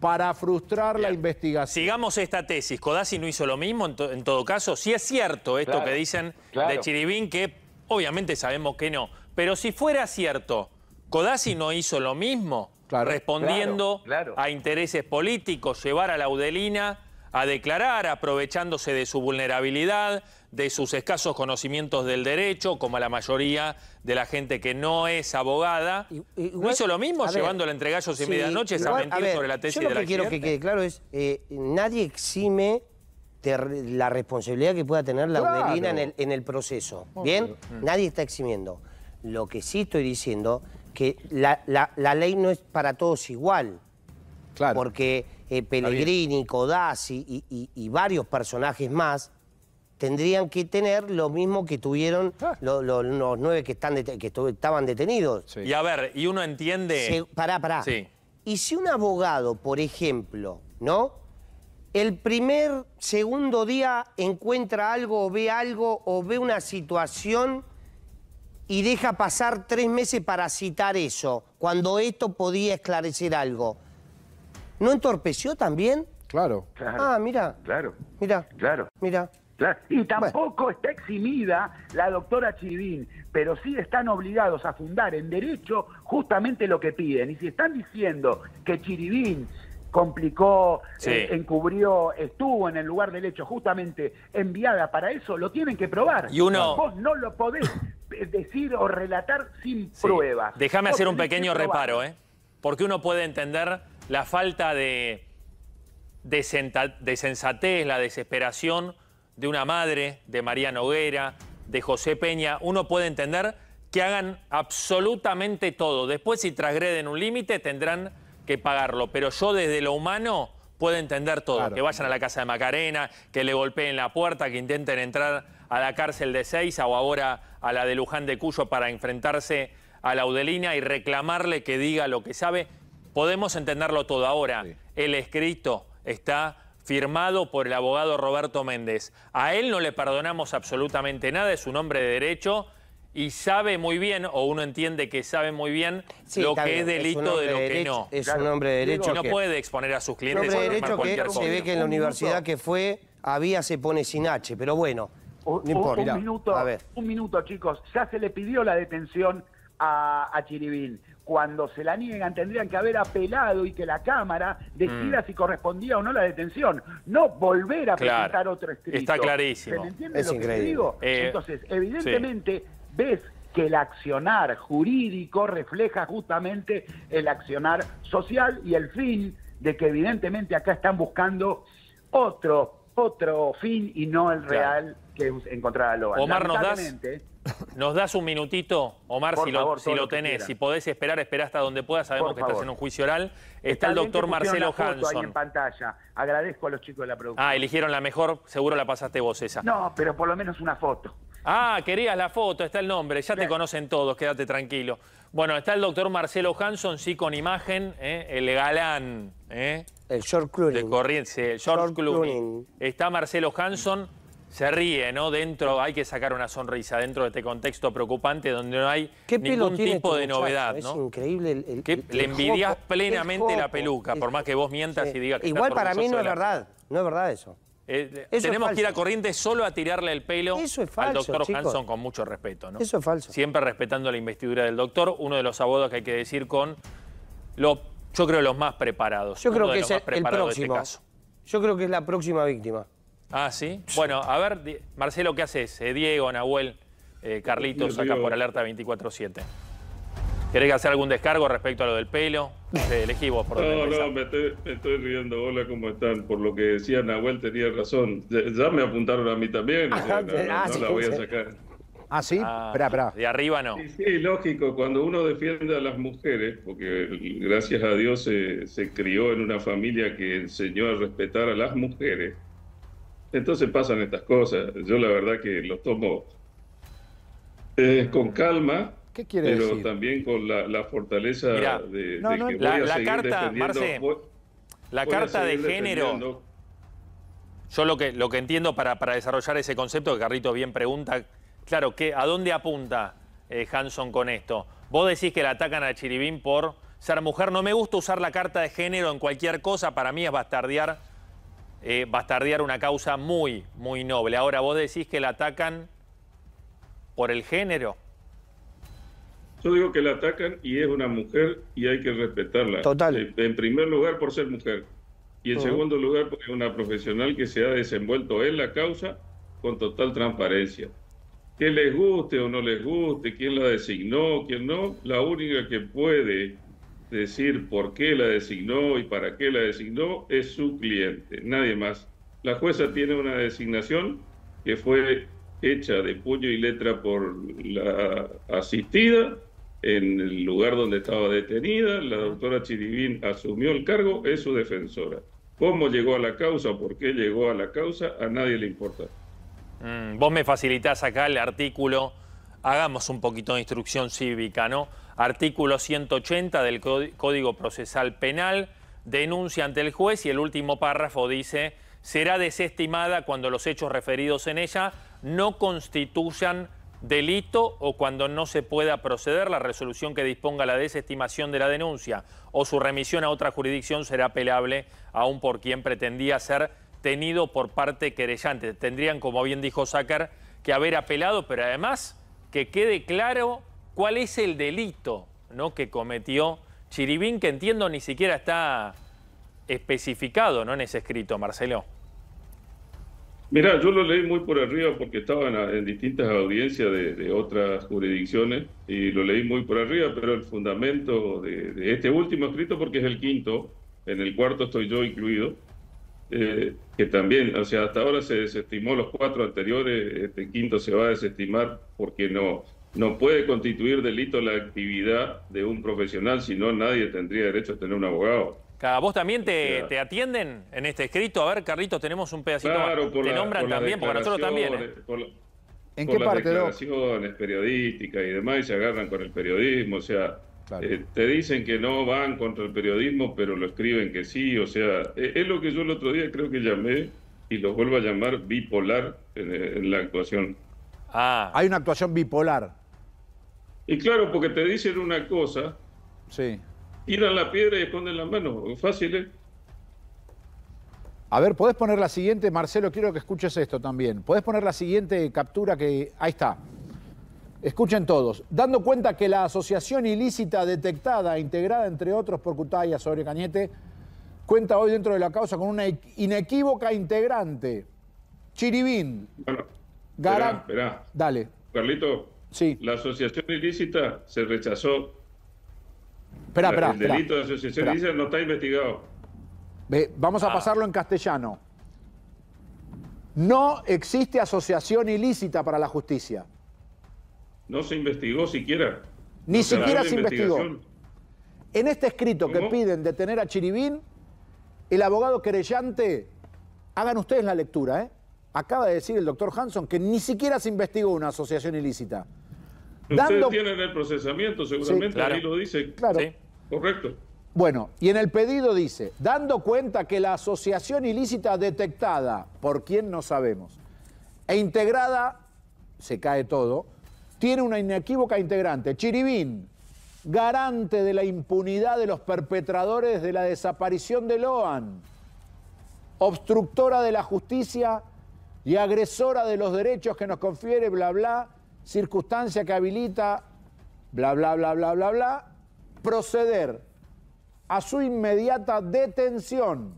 para frustrar la investigación. Sigamos esta tesis. Codazzi no hizo lo mismo en, todo caso. Si es cierto esto que dicen de Chiribín, que obviamente sabemos que no, pero si fuera cierto, Codazzi no hizo lo mismo, respondiendo a intereses políticos, llevar a la Udelina a declarar, aprovechándose de su vulnerabilidad, de sus escasos conocimientos del derecho, como la mayoría de la gente que no es abogada. ¿No hizo lo mismo llevándola entre gallos y medianoches a mentir a sobre la tesis yo lo que quiero que quede claro es, eh, nadie exime la responsabilidad que pueda tener la Udelina en el, proceso. ¿Bien? Mm. Nadie está eximiendo. Lo que sí estoy diciendo que la, la, ley no es para todos igual. Claro. Porque eh, Pellegrini, Codazzi y, varios personajes más tendrían que tener lo mismo que tuvieron ah. los nueve que, están que estaban detenidos. Y a ver, y uno entiende... pará, pará. Sí. Y si un abogado, por ejemplo, ¿no? El primer, segundo día encuentra algo ve algo o ve una situación y deja pasar tres meses para citar eso, cuando esto podía esclarecer algo. ¿No entorpeció también? Claro. ah, mira. Claro. Mira. Claro. Mira. Y tampoco está eximida la doctora Chiribín, pero sí están obligados a fundar en derecho justamente lo que piden. Y si están diciendo que Chiribín complicó, eh, encubrió, estuvo en el lugar del hecho justamente enviada para eso, lo tienen que probar. Y uno... Vos no lo podés eh, decir o relatar sin pruebas. Déjame hacer un pequeño reparo, ¿eh? porque uno puede entender la falta de, de sensatez, la desesperación de una madre, de María Noguera, de José Peña. Uno puede entender que hagan absolutamente todo. Después, si transgreden un límite, tendrán que pagarlo. Pero yo desde lo humano puedo entender todo. Que vayan a la casa de Macarena, que le golpeen la puerta, que intenten entrar a la cárcel de Seiza o ahora a la de Luján de Cuyo para enfrentarse a la Audelina y reclamarle que diga lo que sabe. Podemos entenderlo todo. Ahora, el escrito está firmado por el abogado Roberto Méndez. A él no le perdonamos absolutamente nada, es un hombre de derecho y sabe muy bien, o uno entiende que sabe muy bien lo que es delito de lo que no. Es un hombre de derecho. Y no puede exponer a sus clientes un hombre de derecho que se ve que en la universidad que fue había se pone sin H, pero bueno, Un, minuto, chicos. Ya se le pidió la detención a, Chiribín. Cuando se la niegan, tendrían que haber apelado y que la Cámara decida mm. si correspondía o no la detención. No volver a presentar otro escrito. Está clarísimo. es increíble. Eh, Entonces, evidentemente ves que el accionar jurídico refleja justamente el accionar social y el fin de que evidentemente acá están buscando otro otro fin y no el real que es encontrar a Omar, ¿nos das, un minutito? Omar, si, lo, si lo tenés, si podés esperar, espera hasta donde puedas, sabemos que estás en un juicio oral. Está, el doctor Marcelo Hanson. en pantalla. Agradezco a los chicos de la producción. Ah, eligieron la mejor, seguro la pasaste vos esa. No, pero por lo menos una foto. Ah, querías la foto, está el nombre, ya te conocen todos, quédate tranquilo. Bueno, está el doctor Marcelo Hanson, sí con imagen, ¿eh? el galán. ¿eh? El short Clooney. De corriente, el short, Clooney. Está Marcelo Hanson, se ríe, ¿no? Dentro, hay que sacar una sonrisa dentro de este contexto preocupante donde no hay ningún tipo este de novedad, ¿no? Es increíble. El, que le envidias plenamente la peluca, por más que vos mientas y digas que Igual para mí no es verdad, no es verdad eso. Eh, tenemos que ir a corriente solo a tirarle el pelo al doctor Hanson con mucho respeto. ¿no? Eso es falso. Siempre respetando la investidura del doctor, uno de los abogados que hay que decir con, lo, yo creo, los más preparados. Yo creo que es el, este próximo. Yo creo que es la próxima víctima. Ah, ¿sí? Bueno, a ver, Marcelo, ¿qué haces? Eh, Diego, Nahuel, eh, Carlitos, acá por Alerta 24-7. ¿Querés hacer algún descargo respecto a lo del pelo? elegí vos No, no, me estoy, riendo. Hola, ¿cómo están? Por lo que decía Nahuel, tenía razón. Ya me apuntaron a mí también. [laughs] no, ah, la voy a sacar. Ah, sí, espera. Ah, de arriba no. Sí, lógico, cuando uno defiende a las mujeres, porque gracias a Dios se, se crió en una familia que enseñó a respetar a las mujeres, entonces pasan estas cosas. Yo la verdad que los tomo con calma, ¿Qué quiere pero decir? Pero también con la, fortaleza de, que la, la carta, la carta de género. Yo lo que, lo que entiendo para, para, desarrollar ese concepto que Carrito bien pregunta, claro, ¿qué, ¿a dónde apunta eh, Hanson con esto? Vos decís que la atacan a Chiribín por ser mujer. No me gusta usar la carta de género en cualquier cosa, para mí es bastardear, eh, bastardear una causa muy, muy noble. Ahora, vos decís que la atacan por el género. Yo digo que la atacan y es una mujer y hay que respetarla. Total. Eh, en primer lugar por ser mujer. Y en segundo lugar porque es una profesional que se ha desenvuelto en la causa con total transparencia. Que les guste o no les guste, quién la designó, quién no, la única que puede decir por qué la designó y para qué la designó es su cliente, nadie más. La jueza tiene una designación que fue hecha de puño y letra por la asistida en el lugar donde estaba detenida, la doctora Chiribín asumió el cargo, es su defensora. ¿Cómo llegó a la causa? ¿Por qué llegó a la causa? A nadie le importa. Mm, vos me facilitas acá el artículo, hagamos un poquito de instrucción cívica, ¿no? Artículo 180 del Código Procesal Penal, denuncia ante el juez y el último párrafo dice, será desestimada cuando los hechos referidos en ella no constituyan delito o cuando no se pueda proceder, la resolución que disponga la desestimación de la denuncia o su remisión a otra jurisdicción será apelable aún por quien pretendía ser tenido por parte querellante. Tendrían, como bien dijo Sácar, que haber apelado, pero además que quede claro cuál es el delito ¿no? que cometió Chiribín, que entiendo ni siquiera está especificado ¿no? en ese escrito, Marcelo. Mira, yo lo leí muy por arriba porque estaba en, distintas audiencias de, otras jurisdicciones y lo leí muy por arriba, pero el fundamento de, este último escrito, porque es el quinto, en el cuarto estoy yo incluido, eh, que también, o sea, hasta ahora se desestimó los cuatro anteriores, este quinto se va a desestimar porque no, no puede constituir delito la actividad de un profesional, si no nadie tendría derecho a tener un abogado vos también te, atienden en este escrito? A ver, Carlitos, tenemos un pedacito claro, te nombran también, porque nosotros también. ¿eh? ¿En qué las parte, declaraciones periodísticas y demás, y se agarran con el periodismo, o sea, eh, te dicen que no van contra el periodismo, pero lo escriben que sí, o sea, e, es lo que yo el otro día creo que llamé, y los vuelvo a llamar bipolar en la actuación. Ah. Hay una actuación bipolar. Y claro, porque te dicen una cosa. Sí Tiran la piedra y pone las manos. Fácil, ¿eh? A ver, ¿podés poner la siguiente? Marcelo, quiero que escuches esto también. ¿Podés poner la siguiente captura que... Ahí está. Escuchen todos. Dando cuenta que la asociación ilícita detectada integrada, entre otros, por Cutaya sobre Cañete, cuenta hoy dentro de la causa con una inequívoca integrante. Chiribín. Bueno, Dale. Carlito. Sí. La asociación ilícita se rechazó Espera, El delito de asociación ilícita no está investigado. vamos a ah. pasarlo en castellano. No existe asociación ilícita para la justicia. No se investigó siquiera. Ni siquiera se investigó. En este escrito que piden detener a Chiribín, el abogado querellante, hagan ustedes la lectura, ¿eh? acaba de decir el doctor Hanson que ni siquiera se investigó una asociación ilícita. Ustedes tienen el procesamiento, seguramente, ahí lo dice. Claro. Correcto. Bueno, y en el pedido dice, dando cuenta que la asociación ilícita detectada, por quien no sabemos, e integrada, se cae todo, tiene una inequívoca integrante, Chiribín, garante de la impunidad de los perpetradores de la desaparición de Loan, obstructora de la justicia y agresora de los derechos que nos confiere, bla, bla, circunstancia que habilita, bla, bla, bla, bla, bla, bla, proceder a su inmediata detención.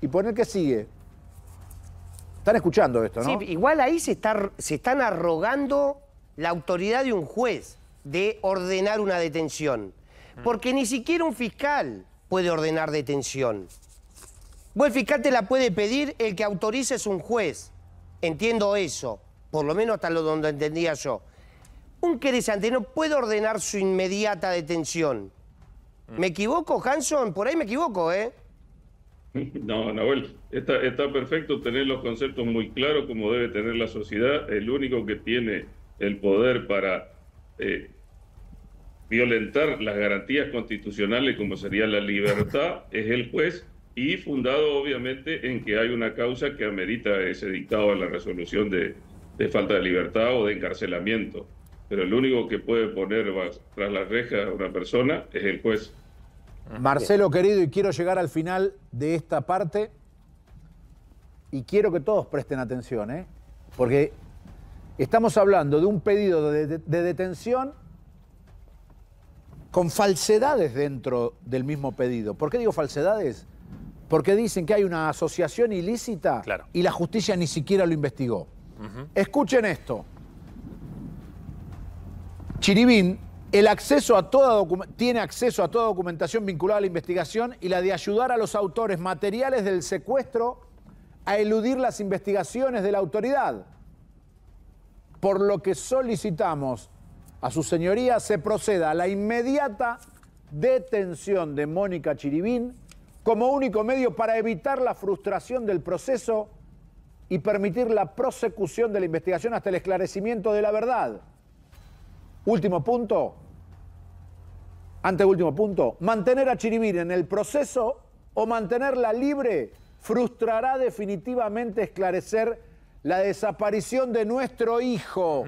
Y poner que sigue. Están escuchando esto, ¿no? igual ahí se, se están arrogando la autoridad de un juez de ordenar una detención. Mm. Porque ni siquiera un fiscal puede ordenar detención. Vos el fiscal te la puede pedir, el que autorice es un juez. Entiendo eso por lo menos hasta lo donde entendía yo. Un querellante no puede ordenar su inmediata detención. Mm. ¿Me equivoco, Hanson? Por ahí me equivoco, ¿eh? [laughs] No, Nahuel, está, perfecto tener los conceptos muy claros como debe tener la sociedad. El único que tiene el poder para eh, violentar las garantías constitucionales como sería la libertad [laughs] es el juez y fundado obviamente en que hay una causa que amerita ese dictado a la resolución de, de falta de libertad o de encarcelamiento. Pero el único que puede poner tras las rejas a una persona es el juez. Ah, Marcelo, querido, y quiero llegar al final de esta parte y quiero que todos presten atención, ¿eh? porque estamos hablando de un pedido de, detención con falsedades dentro del mismo pedido. ¿Por qué digo falsedades? Porque dicen que hay una asociación ilícita y la justicia ni siquiera lo investigó. Escuchen esto. Chiribín, el acceso a toda tiene acceso a toda documentación vinculada a la investigación y la de ayudar a los autores materiales del secuestro a eludir las investigaciones de la autoridad. Por lo que solicitamos a su señoría se proceda a la inmediata detención de Mónica Chiribín como único medio para evitar la frustración del proceso y permitir la prosecución de la investigación hasta el esclarecimiento de la verdad. Último punto, ante último punto, mantener a Chiribir en el proceso o mantenerla libre frustrará definitivamente esclarecer la desaparición de nuestro hijo.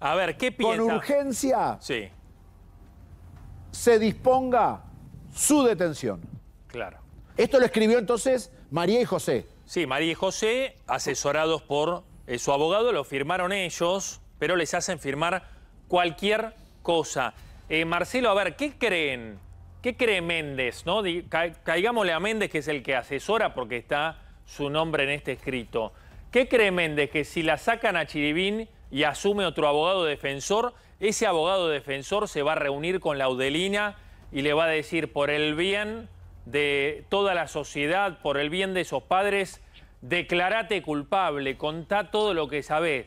A ver, ¿qué piensa? Con urgencia sí. se disponga su detención. Claro. Esto lo escribió entonces María y José. Sí, María y José, asesorados por eh, su abogado, lo firmaron ellos, pero les hacen firmar cualquier cosa. Eh, Marcelo, a ver, ¿qué creen? ¿Qué cree Méndez? No? caigámosle a Méndez, que es el que asesora porque está su nombre en este escrito. ¿Qué cree Méndez? Que si la sacan a Chiribín y asume otro abogado defensor, ese abogado defensor se va a reunir con la Audelina y le va a decir por el bien de toda la sociedad, por el bien de esos padres, declarate culpable, contá todo lo que sabés.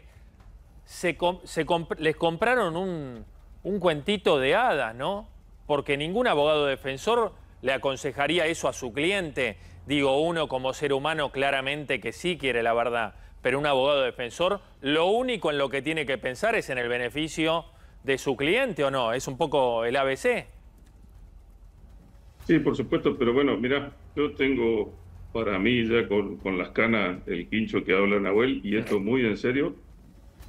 les compraron un, un cuentito de hadas, ¿no? Porque ningún abogado defensor le aconsejaría eso a su cliente. Digo, uno como ser humano claramente que sí quiere la verdad, pero un abogado defensor lo único en lo que tiene que pensar es en el beneficio de su cliente o no. Es un poco el ABC. Sí, por supuesto, pero bueno, mira, yo tengo para mí ya con, las canas el quincho que habla Nahuel, y esto muy en serio,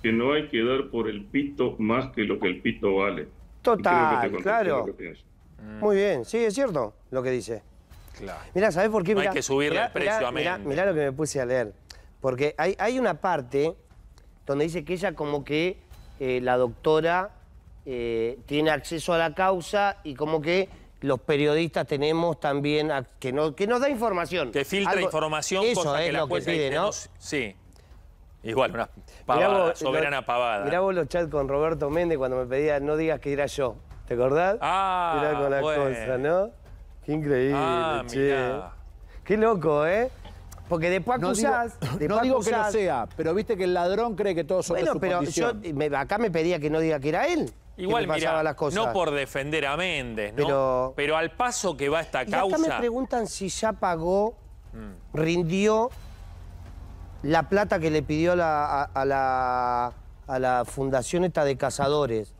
que no hay que dar por el pito más que lo que el pito vale. Total, claro. Mm. Muy bien, sí, es cierto lo que dice. Claro. Mirá, ¿sabes por qué? Mirá, no hay que subirle el precio a mirá, mirá, lo que me puse a leer. Porque hay, hay una parte donde dice que ella como que eh, la doctora eh, tiene acceso a la causa y como que los periodistas tenemos también, a, que, nos da información. Que filtra información, eso cosa es que la lo que pide, ¿no? sí. Igual, una pavada, soberana pavada. Mirá vos los chats con Roberto Méndez cuando me pedía no digas que era yo. ¿Te acordás? Ah, mirá con la cosa, ¿no? Qué increíble, ah, Qué loco, ¿eh? Porque después acusás... No digo, que no sea, pero viste que el ladrón cree que todos son bueno, de Bueno, pero yo acá me pedía que no diga que era él. Igual, mira, las cosas. no por defender a Méndez, Pero, al paso que va esta causa... me preguntan si ya pagó, mm. rindió la plata que le pidió a, la, la fundación esta de cazadores.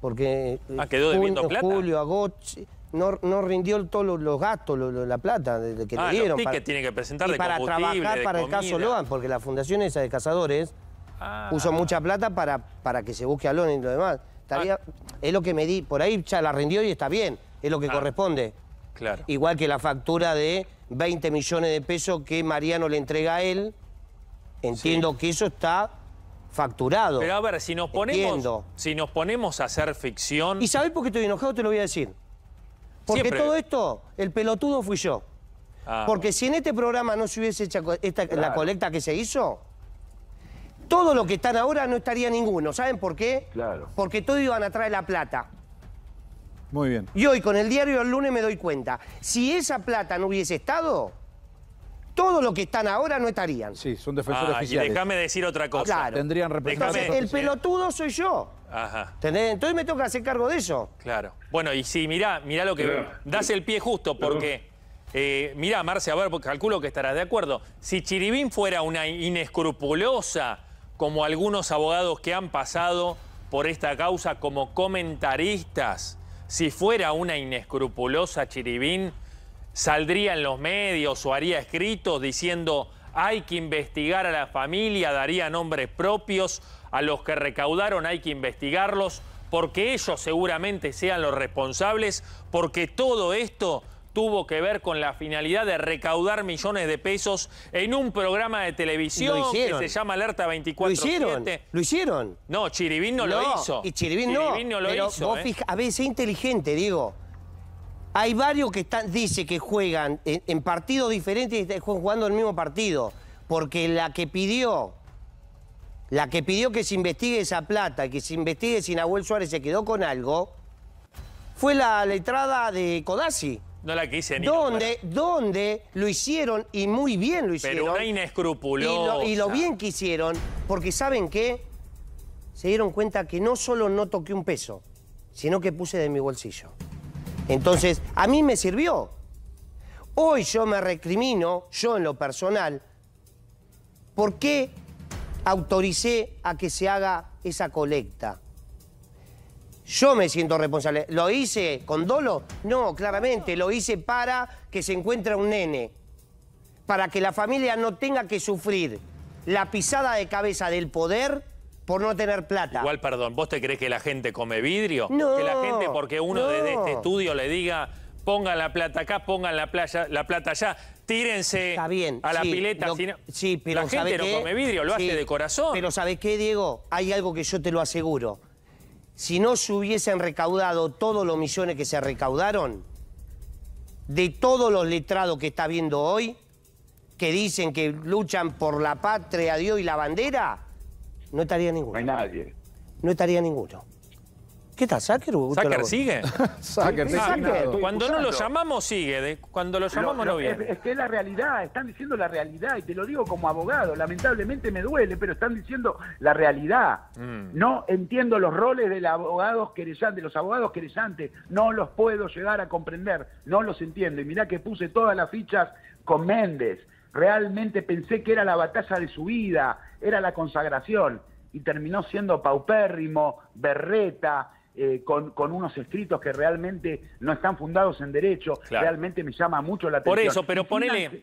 Porque eh, ah, quedó debiendo plata. julio, agosto... No, rindió todos los, gastos, la plata que ah, le dieron. Para, que tiene que presentar para trabajar para el caso Loan, porque la fundación esa de cazadores ah. usó mucha plata para, para que se busque a Loan y lo demás es lo que me di, por ahí ya la rindió y está bien, es lo que corresponde. Claro. Igual que la factura de 20 millones de pesos que Mariano le entrega a él, entiendo que eso está facturado. Pero a ver, si nos ponemos, si nos ponemos a hacer ficción... ¿Y sabés por qué estoy enojado? Te lo voy a decir. Porque todo esto, el pelotudo fui yo. Ah. Porque si en este programa no se hubiese hecho la colecta que se hizo, todo lo que están ahora no estaría ninguno. ¿Saben por qué? Claro. Porque todos iban a traer la plata. Muy bien. Y hoy con el diario del lunes me doy cuenta. Si esa plata no hubiese estado, todo lo que están ahora no estarían. Sí, son defensores ah, oficiales. Y déjame decir otra cosa. Claro. Tendrían representación. el pelotudo soy yo. Ajá. Entonces me toca hacer cargo de eso. Claro. Bueno, y sí, mirá, mira lo que... Das el pie justo porque... Eh, mirá, Marce, a ver, calculo que estarás de acuerdo. Si Chiribín fuera una inescrupulosa como algunos abogados que han pasado por esta causa como comentaristas. Si fuera una inescrupulosa Chiribín, saldría en los medios o haría escritos diciendo hay que investigar a la familia, daría nombres propios a los que recaudaron, hay que investigarlos porque ellos seguramente sean los responsables, porque todo esto tuvo que ver con la finalidad de recaudar millones de pesos en un programa de televisión que se llama Alerta 24 Lo hicieron, lo hicieron. No, Chiribín no, lo hizo. Y Chiribín, no, lo hizo. ¿eh? a veces inteligente, digo. Hay varios que están, dice que juegan en, partidos diferentes y están jugando el mismo partido. Porque la que pidió, la que pidió que se investigue esa plata, que se investigue si Nahuel Suárez se quedó con algo, fue la letrada de Codazzi. No la quise ni ¿Dónde, dónde lo hicieron y muy bien lo hicieron. Pero una inescrupulosa. Y lo, y lo bien que hicieron, porque ¿saben qué? Se dieron cuenta que no solo no toqué un peso, sino que puse de mi bolsillo. Entonces, a mí me sirvió. Hoy yo me recrimino, yo en lo personal, por qué autoricé a que se haga esa colecta. Yo me siento responsable. ¿Lo hice con dolo? No, claramente. Lo hice para que se encuentre un nene. Para que la familia no tenga que sufrir la pisada de cabeza del poder por no tener plata. Igual, perdón, ¿vos te crees que la gente come vidrio? No. Que la gente, porque uno desde este estudio le diga, pongan la plata acá, pongan la, playa, la plata allá, tírense bien, a la pileta. sí, la gente no come vidrio, lo hace de corazón. Pero ¿sabes qué, Diego? Hay algo que yo te lo aseguro si no se hubiesen recaudado todos los millones que se recaudaron, de todos los letrados que está viendo hoy, que dicen que luchan por la patria, Dios y la bandera, no estaría ninguno. No hay nadie. No estaría ninguno. ¿Qué tal, Sáquer? sigue. [laughs] Sacker, Cuando no lo llamamos, sigue. cuando lo llamamos, no viene. Es, que es la realidad, están diciendo la realidad, y te lo digo como abogado, lamentablemente me duele, pero están diciendo la realidad. Mm. No entiendo los roles del abogado de los abogados querellantes, no los puedo llegar a comprender, no los entiendo. Y mirá que puse todas las fichas con Méndez, realmente pensé que era la batalla de su vida, era la consagración, y terminó siendo paupérrimo, berreta eh, con, con, unos escritos que realmente no están fundados en derecho, realmente me llama mucho la atención. Por eso, pero ponele,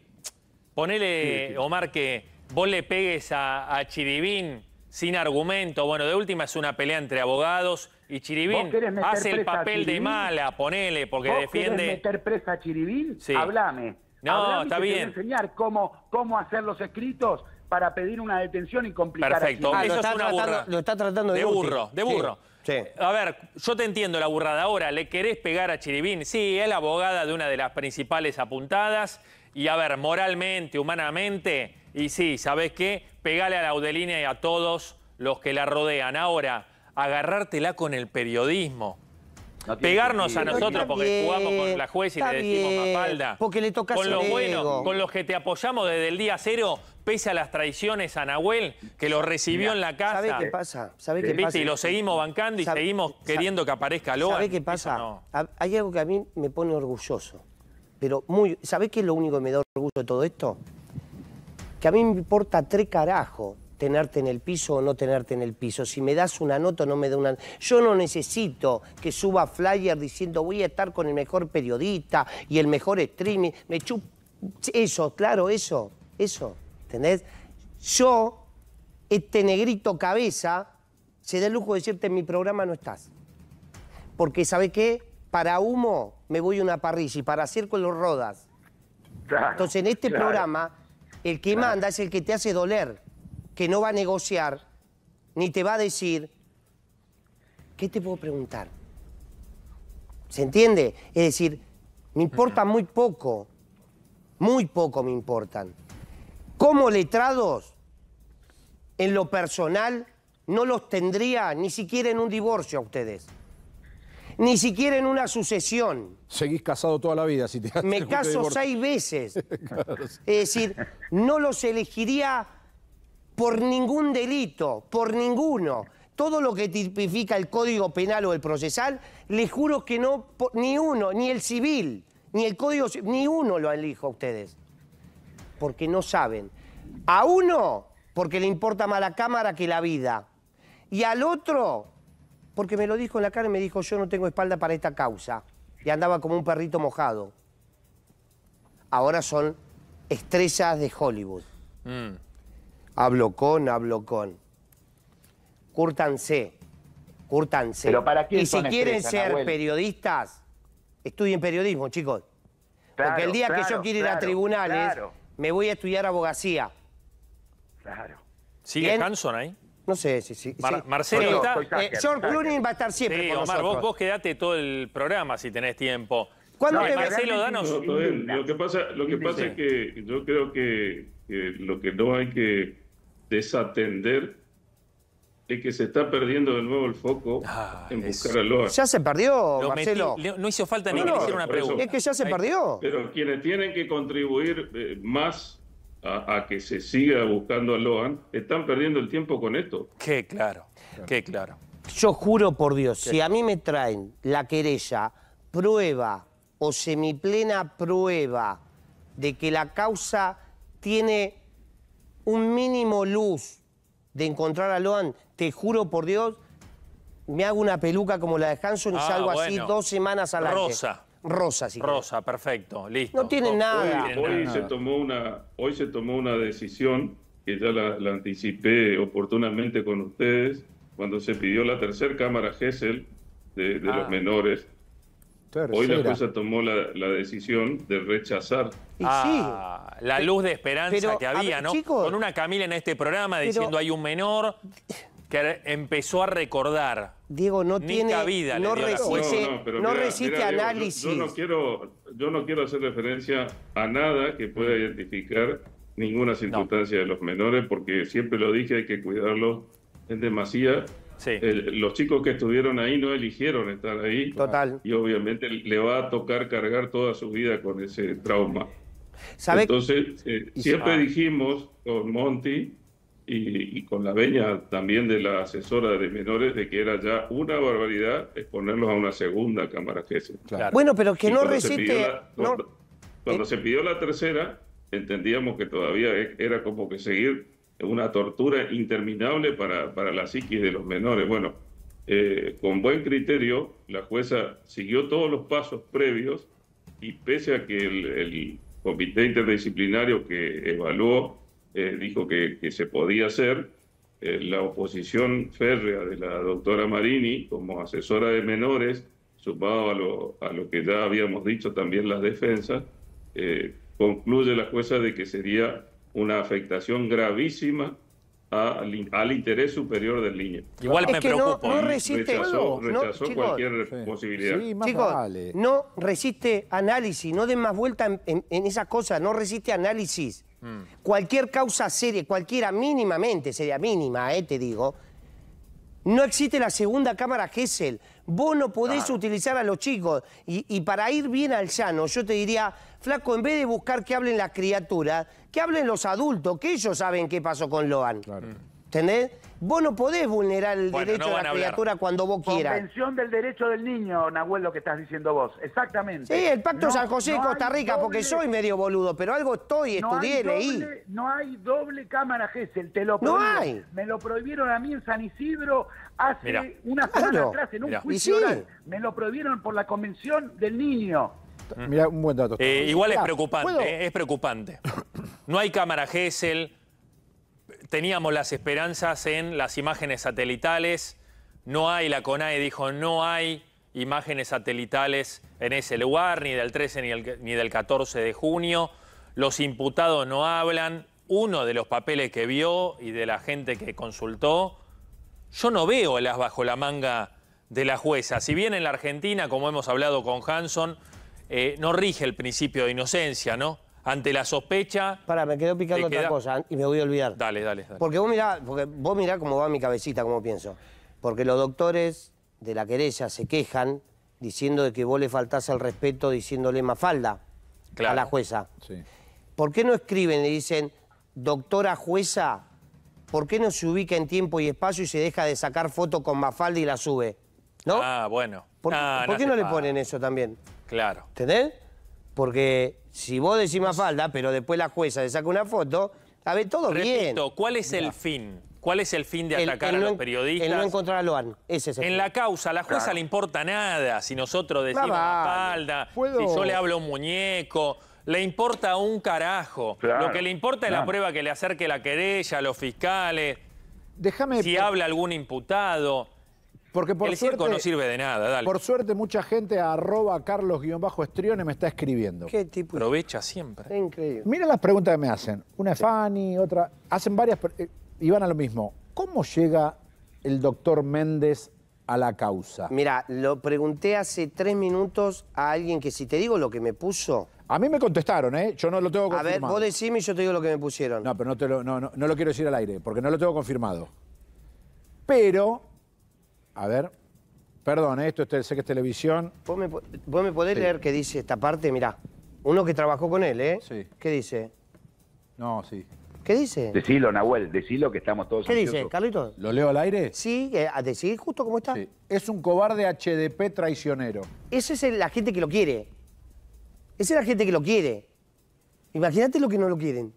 ponele Omar, que vos le pegues a, Chiribín sin argumento. Bueno, de última es una pelea entre abogados y Chiribín hace el papel de mala, ponele, porque defiende. ¿Querés meter presa a Chiribín? Sí. Hablame. No, está bien. enseñar cómo, cómo hacer los escritos para pedir una detención y complicar Perfecto, ah, eso es está una tratando, burra. Lo está tratando de, de burro. De burro. A ver, yo te entiendo la burrada ahora, le querés pegar a Chiribín. Sí, es la abogada de una de las principales apuntadas. Y a ver, moralmente, humanamente, y sí, ¿sabés qué? Pegale a la Audelina y a todos los que la rodean. Ahora, agarrártela con el periodismo. pegarnos a nosotros porque jugamos con la jueza y le decimos bien, Mafalda. Porque le toca Con lo bueno, con los que te apoyamos desde el día cero, pese a las traiciones a Nahuel, que lo recibió en la casa. ¿Sabe qué pasa? ¿Sabe qué pasa? Y lo seguimos bancando y seguimos queriendo que aparezca Loa. ¿Sabe qué pasa? Hay algo que a mí me pone orgulloso. Pero muy. ¿Sabe qué es lo único que me da orgullo de todo esto? Que a mí me importa tres carajos tenerte en el piso o no tenerte en el piso. Si me das una nota o no me da una Yo no necesito que suba flyer diciendo voy a estar con el mejor periodista y el mejor streaming. Me chup... Eso, claro, eso, eso. ¿Entendés? Yo, este negrito cabeza, se da el lujo de decirte en mi programa no estás. Porque, ¿sabes qué? Para humo me voy a una parrilla y para circo los rodas. Entonces, en este programa, el que manda es el que te hace doler, que no va a negociar, ni te va a decir, ¿qué te puedo preguntar? ¿Se entiende? Es decir, me importa muy poco, muy poco me importan como letrados, en lo personal, no los tendría ni siquiera en un divorcio a ustedes. Ni siquiera en una sucesión. Seguís casado toda la vida si te Me caso seis veces. [laughs] Es decir, no los elegiría por ningún delito, por ninguno. Todo lo que tipifica el Código Penal o el procesal, les juro que no, ni uno, ni el civil, ni el Código, ni uno lo elijo a ustedes porque no saben. A uno, porque le importa más la cámara que la vida. Y al otro, porque me lo dijo en la cara y me dijo, yo no tengo espalda para esta causa. Y andaba como un perrito mojado. Ahora son estrellas de Hollywood. Mm. Hablo con, hablo con. Cúrtanse, cúrtanse. ¿Pero para y si quieren ser periodistas, estudien periodismo, chicos. Porque el día que yo quiero ir a tribunales me voy a estudiar abogacía. Claro. ¿Sigue Hanson ahí? No sé, sí, sí. Marcelo, está... Eh, George Clooney va a estar siempre con Omar, Vos, quedate todo el programa si tenés tiempo. ¿Cuándo te Marcelo, a No, lo que pasa, lo que pasa es que yo creo que lo que no hay que desatender es que se está perdiendo de nuevo el foco ah, en buscar a Loan. Ya se perdió, Marcelo. no hizo falta ni que hiciera una pregunta. Es que ya se perdió. Pero quienes tienen que contribuir eh, más a, que se siga buscando a Loan, están perdiendo el tiempo con esto. Qué claro, qué claro. Yo juro por Dios, si a mí me traen la querella, prueba o semiplena prueba de que la causa tiene un mínimo luz de encontrar a Loan, te juro por Dios, me hago una peluca como la de Hanson y ah, salgo así dos semanas al la Rosa. Rosa, sí. Rosa, perfecto, listo. No tiene nada. Hoy, Se tomó una, hoy se tomó una decisión que ya la, anticipé oportunamente con ustedes, cuando se pidió la tercera cámara Hessel de, los ah. menores, Hoy la jueza tomó la, decisión de rechazar. Ah, la luz de esperanza que había, ¿no? Con una Camila en este programa diciendo hay un menor que empezó a recordar. Diego no tiene vida, no, resiste, análisis. yo, no quiero, hacer referencia a nada que pueda identificar ninguna circunstancia de los menores porque siempre lo dije hay que cuidarlo. en demasía los chicos que estuvieron ahí no eligieron estar ahí. Total. Y obviamente le va a tocar cargar toda su vida con ese trauma. Entonces, eh, siempre dijimos con Monty y, con la veña también de la asesora de menores de que era ya una barbaridad exponerlos a una segunda cámara que Bueno, pero que no resiste. cuando, se pidió la tercera, entendíamos que todavía e- era como que seguir una tortura interminable para, para la psiquis de los menores. Bueno, eh, con buen criterio, la jueza siguió todos los pasos previos y pese a que el, comité interdisciplinario que evaluó eh, dijo que, que, se podía hacer, eh, la oposición férrea de la doctora Marini como asesora de menores, sumado a lo, a lo que ya habíamos dicho también las defensas, concluye la jueza de que sería una afectación gravísima al, interés superior del niño. Igual me preocupa. No, ¿eh? resiste rechazó, cualquier posibilidad. chicos, no resiste análisis, no den más vuelta en, esas cosas, esa cosa, no resiste análisis. Mm. Cualquier causa seria, cualquiera mínimamente, sería mínima, eh, te digo, no existe la segunda cámara Gessel vos no podés utilizar a los chicos. Y, para ir bien al llano, yo te diría, flaco, en vez de buscar que hablen las criaturas, que hablen los adultos, que ellos saben qué pasó con Loan. Claro. ¿Entendés? Vos no podés vulnerar el derecho a de la criatura cuando vos quieras. Convención del derecho del niño, Nahuel, lo que estás diciendo vos. Exactamente. Sí, el Pacto San José de Costa Rica, porque soy medio boludo, pero algo estoy, estudié, leí. No hay doble cámara Gessel, te lo No hay. Me lo prohibieron a mí en San Isidro, hace una semana atrás en un juicio Me lo prohibieron por la convención del niño. Mm. Mira, un buen dato. Eh, igual es preocupante, eh, es preocupante. No hay cámara Gesell. Teníamos las esperanzas en las imágenes satelitales. No hay, la CONAE dijo, no hay imágenes satelitales en ese lugar, ni del 13 ni, ni del 14 de junio. Los imputados no hablan. Uno de los papeles que vio y de la gente que consultó yo no veo las bajo la manga de la jueza. Si bien en la Argentina, como hemos hablado con Hanson, eh, no rige el principio de inocencia, ¿no? Ante la sospecha... Para, me quedo picando otra cosa y me voy a olvidar. Dale, dale, dale. Porque vos mirá, porque vos mirá cómo va mi cabecita, cómo pienso. Porque los doctores de la querella se quejan diciendo de que vos le faltás el respeto diciéndole mafalda a la jueza. ¿Por qué no escriben y dicen, doctora jueza, ¿por qué no se ubica en tiempo y espacio y se deja de sacar foto con Mafalda y la sube? ¿No? Ah, bueno. ¿Por, qué ah, no, le ponen eso también? Claro. ¿Entendés? Porque si vos decís Mafalda, pero después la jueza le saca una foto, a ver, todo Repito, bien. ¿cuál es el fin? ¿Cuál es el fin de atacar a los periodistas? El no encontrar a Loan. Ese es en la causa, a la jueza le importa nada. Si nosotros decimos Mafalda, si yo le hablo un muñeco le importa un carajo. lo que le importa es la prueba que le acerque la querella, los fiscales, Déjame, si habla algún imputado. Porque por el suerte, no sirve de nada, dale. Por suerte, mucha gente arroba carlos-estrione me está escribiendo. Qué tipo. Aprovecha siempre. increíble. Mira las preguntas que me hacen. Una es Fanny, otra. Hacen varias eh, y van a lo mismo. ¿Cómo llega el doctor Méndez a la causa? Mira, lo pregunté hace tres minutos a alguien que si te digo lo que me puso... A mí me contestaron, ¿eh? Yo no lo tengo confirmado. A ver, vos decime y yo te digo lo que me pusieron. No, pero no, te lo, no, lo quiero decir al aire, porque no lo tengo confirmado. Pero, a ver, perdón, ¿eh? esto sé que es televisión. ¿Vos me, podés leer qué dice esta parte? Mirá, uno que trabajó con él, ¿eh? Sí. ¿Qué dice? No, sí. ¿Qué dice? Decilo, Nahuel, decilo que estamos todos ¿Qué dice, Carlitos? ¿Lo leo al aire? Sí, a ah, decir justo cómo está. Es un cobarde HDP traicionero. Esa es la gente que lo quiere. Esa es la gente que lo quiere. Imagínate lo que no lo quieren.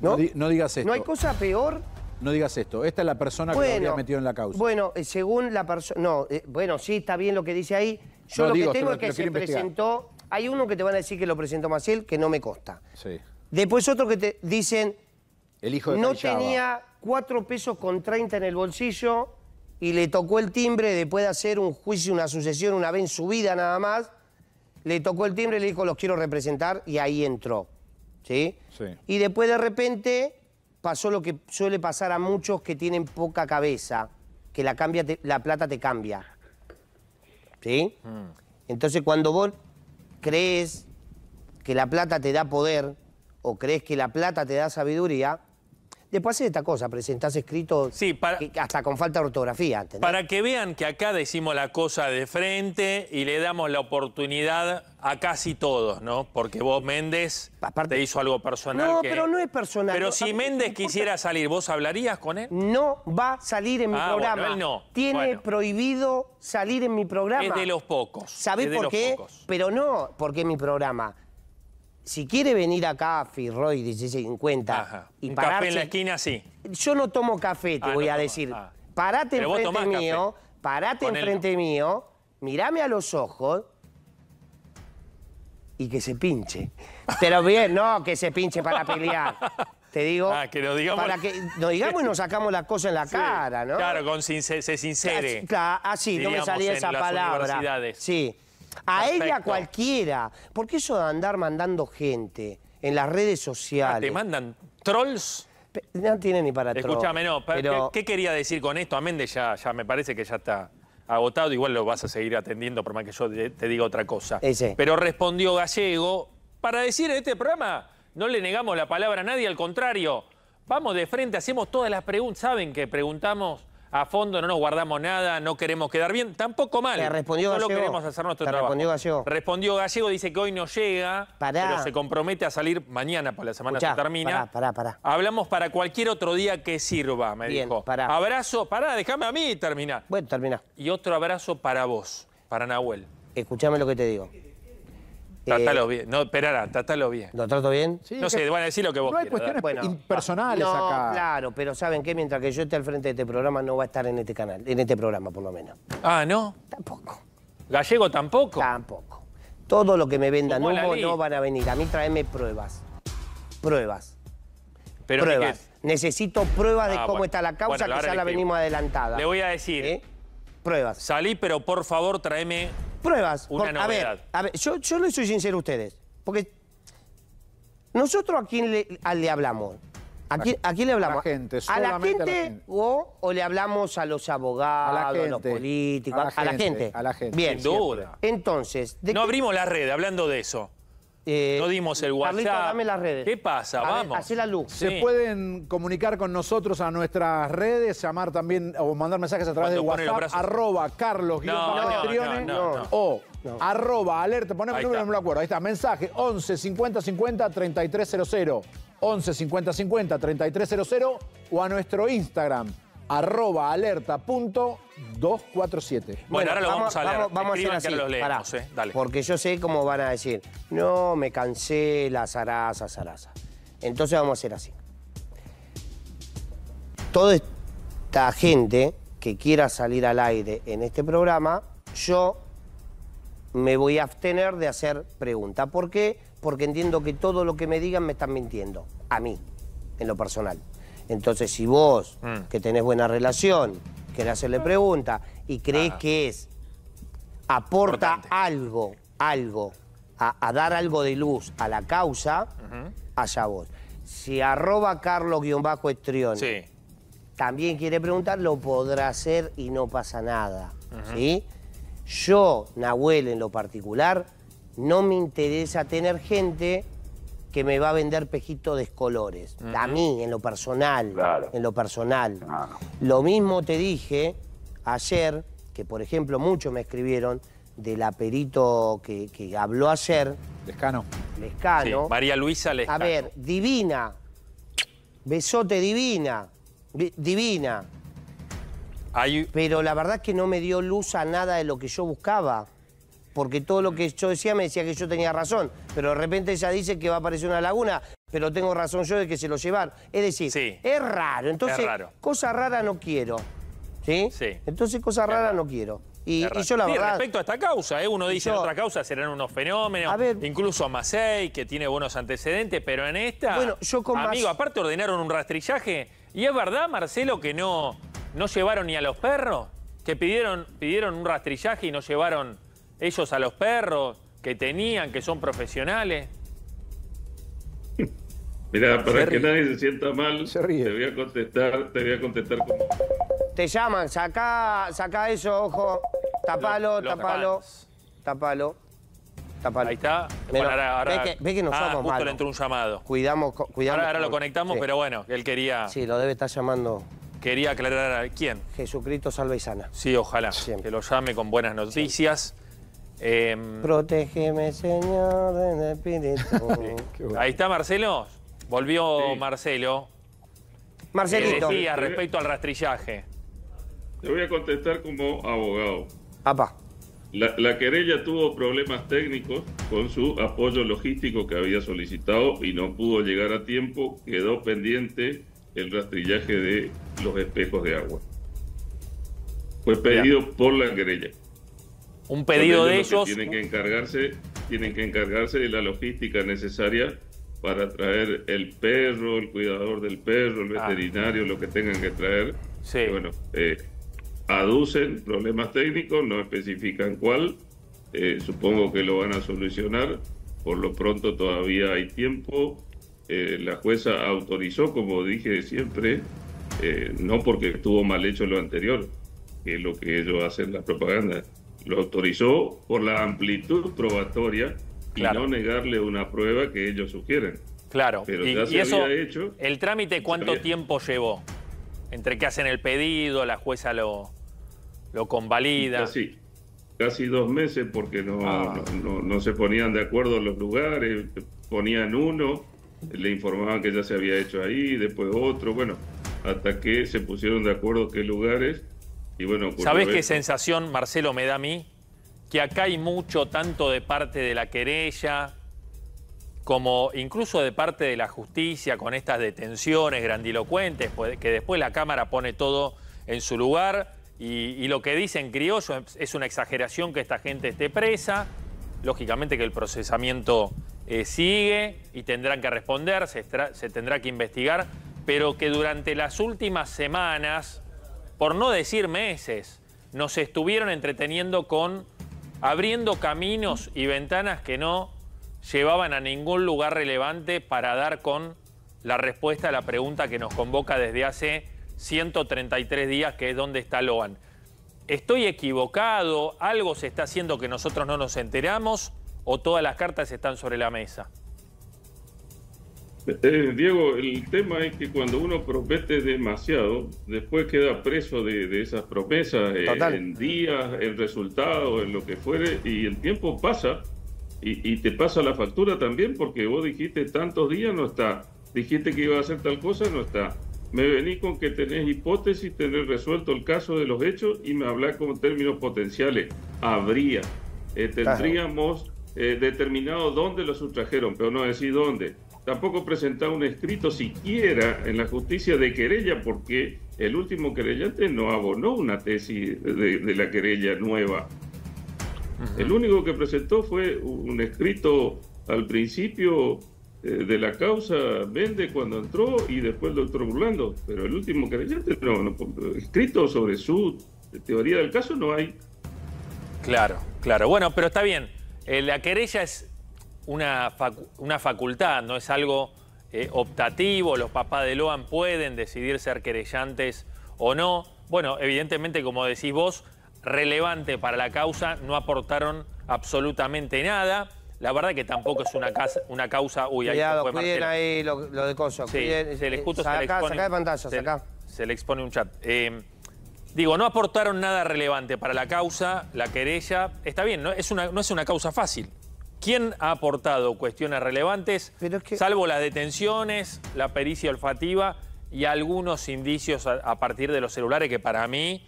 No, digas esto. ¿No hay cosa peor? No digas esto. Esta es la persona que lo había metido en la causa. Bueno, eh, según la persona. No, eh, bueno, sí, está bien lo que dice ahí. Yo lo que tengo es que se presentó. Hay uno que te van a decir que lo presentó Maciel, que no me consta. Sí. Después otro que te dicen, hijo No tenía cuatro pesos con 30 en el bolsillo y le tocó el timbre después de hacer un juicio, una sucesión, una vez en su vida nada más. Le tocó el timbre y le dijo, los quiero representar, y ahí entró. ¿Sí? Sí. Y después de repente pasó lo que suele pasar a muchos que tienen poca cabeza, que la, la plata te cambia. ¿Sí? Mm. Entonces cuando vos crees que la plata te da poder o crees que la plata te da sabiduría, Después haces esta cosa, presentás escrito sí, hasta con falta de ortografía. Para que vean que acá decimos la cosa de frente y le damos la oportunidad a casi todos, ¿no? Porque vos, Méndez, te hizo algo personal. No, pero no es personal. Pero si Méndez quisiera salir, ¿vos hablarías con él? No va a salir en mi ah, programa. él no. Tiene prohibido salir en mi programa. Es de los pocos. ¿Sabés por qué? Pero no porque mi programa si quiere venir acá a Firroy 1650 y café en la esquina, sí. Yo no tomo café, te ah, voy a decir. Ah. Parate enfrente mío, parate enfrente mío, mirame a los ojos y que se pinche. Pero bien, no, que se pinche para pelear. Te digo, ah, que lo digamos... para que digamos y nos sacamos la cosa en la [laughs] cara, ¿no? Claro, con se sincere. así, no me salía esa palabra. Sí. A ella cualquiera. Porque eso de andar mandando gente en las redes ah, sociales. ¿Te mandan trolls? No tiene ni para trolls. Escúchame, no. Pero... ¿Qué, quería decir con esto? A ya, ya me parece que ya está agotado. Igual lo vas a seguir atendiendo por más que yo te diga otra cosa. Pero respondió Gallego para decir en este programa no le negamos la palabra a nadie, al contrario. Vamos de frente, hacemos todas las preguntas. ¿Saben que preguntamos a fondo, no nos guardamos nada, no queremos quedar bien, tampoco mal. Le respondió Solo queremos hacer nuestro trabajo. Respondió Gallego. Respondió Gallego, dice que hoy no llega, pero se compromete a salir mañana, para la semana que termina. Pará, pará, pará. Hablamos para cualquier otro día que sirva, me dijo. Pará. Abrazo, pará, déjame a mí terminar. Bueno, termina. Y otro abrazo para vos, para Nahuel. escúchame lo que te digo. Trátalo eh, bien. No, esperará, tratalo bien. ¿Lo trato bien? Sí, no sé, van a decir lo que vos No hay cuestiones impersonales no, claro, pero ¿saben qué? Mientras que yo esté al frente de este programa, no va a estar en este canal, en este programa, por lo menos. Ah, ¿no? Tampoco. ¿Gallego tampoco? Tampoco. Todo lo que me vendan humo no van a venir. A mí tráeme pruebas. Pruebas. Pero pruebas. Necesito pruebas de ah, cómo está la causa, que ya la venimos adelantada. Le voy a decir. ¿Eh? Pruebas. Salí, pero por favor tráeme pruebas. Una novedad. a, ver, yo, yo les soy sincero a ustedes. Porque nosotros a quién le, le hablamos. ¿A quién, le hablamos? A la gente, ¿A O, le hablamos a los abogados, a, los políticos, a la, gente, a la gente? Bien. Sin duda. Entonces... no abrimos la red hablando de eso. Eh, no dimos el WhatsApp. Carlito, dame las redes. ¿Qué pasa? Vamos. Así la luz. Se pueden comunicar con nosotros a nuestras redes, llamar también o mandar mensajes a través de WhatsApp, arroba carlos no, no, o arroba alerta, poneme el número, no me lo acuerdo. Ahí está, mensaje 11 50 3300, 11 50 50 3300 o a nuestro Instagram arroba alerta punto 247. Bueno, ahora lo vamos, a leer. Vamos, a hacer así, eh, dale. porque yo sé cómo van a decir, no, me cancela, zaraza, zaraza. Entonces vamos a hacer así. Toda esta gente que quiera salir al aire en este programa, yo me voy a abstener de hacer preguntas. ¿Por qué? Porque entiendo que todo lo que me digan me están mintiendo, a mí, en lo personal. Entonces, si vos, mm. que tenés buena relación, querés hacerle pregunta y crees ah. que es, aporta algo, algo, a, dar algo de luz a la causa, allá vos. Si arroba carlos-estrión también quiere preguntar, lo podrá hacer y no pasa nada. ¿sí? Yo, Nahuel, en lo particular, no me interesa tener gente que me va a vender pejito descolores. A mí, en lo personal. En lo personal. Ah. Lo mismo te dije ayer, que por ejemplo muchos me escribieron, del aperito que, que habló ayer. Lescano. Lescano. María Luisa Lescano. A ver, divina. Besote divina. Divina. Pero la verdad es que no me dio luz a nada de lo que yo buscaba porque todo lo que yo decía me decía que yo tenía razón, pero de repente ella dice que va a aparecer una laguna, pero tengo razón yo de que se lo llevaron. Es decir, es raro, entonces cosas raras cosa rara no quiero. ¿Sí? Entonces cosas raras no quiero. Y, yo la verdad... respecto a esta causa, ¿eh? uno dice otra causa serán unos fenómenos, a ver, incluso a Macei, que tiene buenos antecedentes, pero en esta... Bueno, yo con Amigo, aparte ordenaron un rastrillaje, y es verdad, Marcelo, que no, no llevaron ni a los perros, que pidieron, pidieron un rastrillaje y no llevaron ellos a los perros que tenían, que son profesionales. [laughs] Mira, para que nadie se sienta mal, se te voy a contestar, te voy a contestar Te llaman, saca, saca eso, ojo. Tapalo, tapalo, tapalo. Ahí está. que, ah, justo le entró un llamado. Cuidamos, cuidamos. Ahora, lo conectamos, pero bueno, él quería... Sí, lo debe estar llamando... Quería aclarar a quién. Jesucristo salva y sana. Sí, ojalá. Que lo llame con buenas noticias. Em, Protégeme, Señor, del espíritu. [laughs] Ahí está Marcelo. Volvió Marcelo. Marcelo. Marcelito. decía respecto al rastrillaje. Le voy a contestar como abogado. La, querella tuvo problemas técnicos con su apoyo logístico que había solicitado y no pudo llegar a tiempo. Quedó pendiente el rastrillaje de los espejos de agua. Fue pedido por la querella un pedido de ellos. tienen que encargarse, tienen que encargarse de la logística necesaria para traer el perro, el cuidador del perro, el ah. veterinario, lo que tengan que traer. Sí. Bueno, eh, aducen problemas técnicos, no especifican cuál. Eh, supongo que lo van a solucionar. Por lo pronto todavía hay tiempo. Eh, la jueza autorizó, como dije siempre, no porque estuvo mal hecho lo anterior, que es lo que ellos hacen la propaganda lo autorizó por la amplitud probatoria y no negarle una prueba que ellos sugieren. Claro, Pero ya se había hecho, el trámite, ¿cuánto tiempo llevó? Entre que hacen el pedido, la jueza lo, lo convalida. Casi, casi dos meses porque ah. no, no, se ponían de acuerdo los lugares, ponían uno, le informaban que ya se había hecho ahí, después otro, bueno, hasta que se pusieron de acuerdo qué lugares Sabes ¿Sabés qué sensación, Marcelo, me da a mí? Que acá hay mucho, tanto de parte de la querella, como incluso de parte de la justicia, con estas detenciones grandilocuentes, pues, que después la Cámara pone todo en su lugar. Y, lo que dicen criollo es una exageración que esta gente esté presa. Lógicamente que el procesamiento eh, sigue y tendrán que responder, se tendrá que investigar, pero que durante las últimas semanas por no decir meses, nos estuvieron entreteniendo con abriendo caminos y ventanas que no llevaban a ningún lugar relevante para dar con la respuesta a la pregunta que nos convoca desde hace 133 días, que es dónde está Loan. ¿Estoy equivocado? ¿Algo se está haciendo que nosotros no nos enteramos? ¿O todas las cartas están sobre la mesa? Eh, Diego, el tema es que cuando uno promete demasiado, después queda preso de, esas promesas eh, en días, en resultados, en lo que fuere, y el tiempo pasa y, te pasa la factura también porque vos dijiste tantos días no está, dijiste que iba a hacer tal cosa no está. Me vení con que tenés hipótesis, tenés resuelto el caso de los hechos y me hablás con términos potenciales. Habría, eh, tendríamos determinado dónde lo sustrajeron, pero no decir dónde tampoco presentado un escrito siquiera en la justicia de querella porque el último querellante no abonó una tesis de, la querella nueva. El único que presentó fue un escrito al principio eh, de la causa Vende cuando entró y después el doctor Burlando, pero el último querellante no, escrito sobre su teoría del caso no hay. Claro, claro. Bueno, pero está bien. Eh, la querella es una, facultad, no es algo eh, optativo, los papás de Loan pueden decidir ser querellantes o no. Bueno, evidentemente, como decís vos, relevante para la causa, no aportaron absolutamente nada. La verdad que tampoco es una, una causa... Uy, Cuidado, cuiden ahí lo, de Coso. Sí, se le, eh, expone, de pantalla, se, le expone un chat. Eh, digo, no aportaron nada relevante para la causa, la querella. Está bien, no es una, no es una causa fácil. ¿Quién ha aportado cuestiones relevantes? Salvo las detenciones, la pericia olfativa y algunos indicios a, partir de los celulares que para mí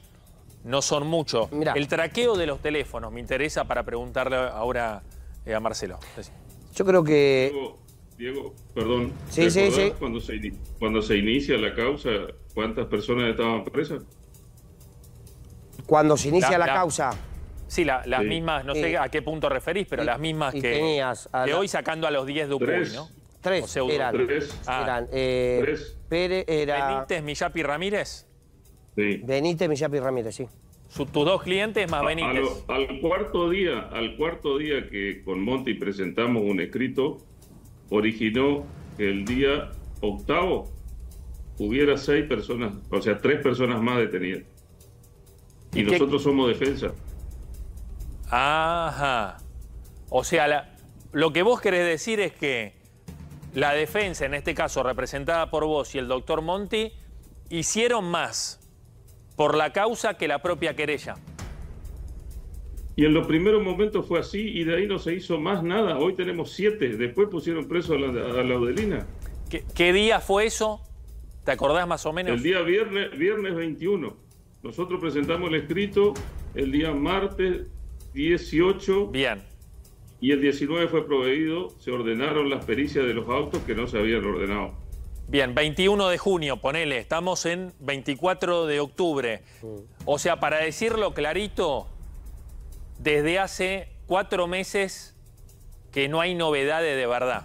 no son muchos. El traqueo de los teléfonos me interesa para preguntarle ahora eh, a Marcelo. Yo creo que... Diego, perdón. Sí, sí, sí. Cuando se, inicia la causa, ¿cuántas personas estaban presas? Cuando se inicia la causa. Sí, las mismas, no sé a qué punto referís, pero las mismas que, tenías hoy sacando a los 10 de tres, ¿no? Tres eran. Ah. Eh, Benítez, Millapi Ramírez. Sí. Benítez, Millapi Ramírez, sí. tus dos clientes más Benítez. al cuarto día, al cuarto día que con Monti presentamos un escrito, originó que el día octavo hubiera seis personas, o sea, tres personas más detenidas. Y nosotros somos defensa. Ajá. O sea, lo que vos querés decir es que la defensa, en este caso representada por vos y el doctor Monti, hicieron más por la causa que la propia querella. Y en los primeros momentos fue así y de ahí no se hizo más nada. Hoy tenemos siete. Después pusieron preso a la, a ¿Qué, día fue eso? ¿Te acordás más o menos? El día viernes, viernes 21. Nosotros presentamos el escrito el día martes 18. Bien. Y el 19 fue proveído, se ordenaron las pericias de los autos que no se habían ordenado. Bien, 21 de junio, ponele, estamos en 24 de octubre. Mm. O sea, para decirlo clarito, desde hace cuatro meses que no hay novedades de verdad.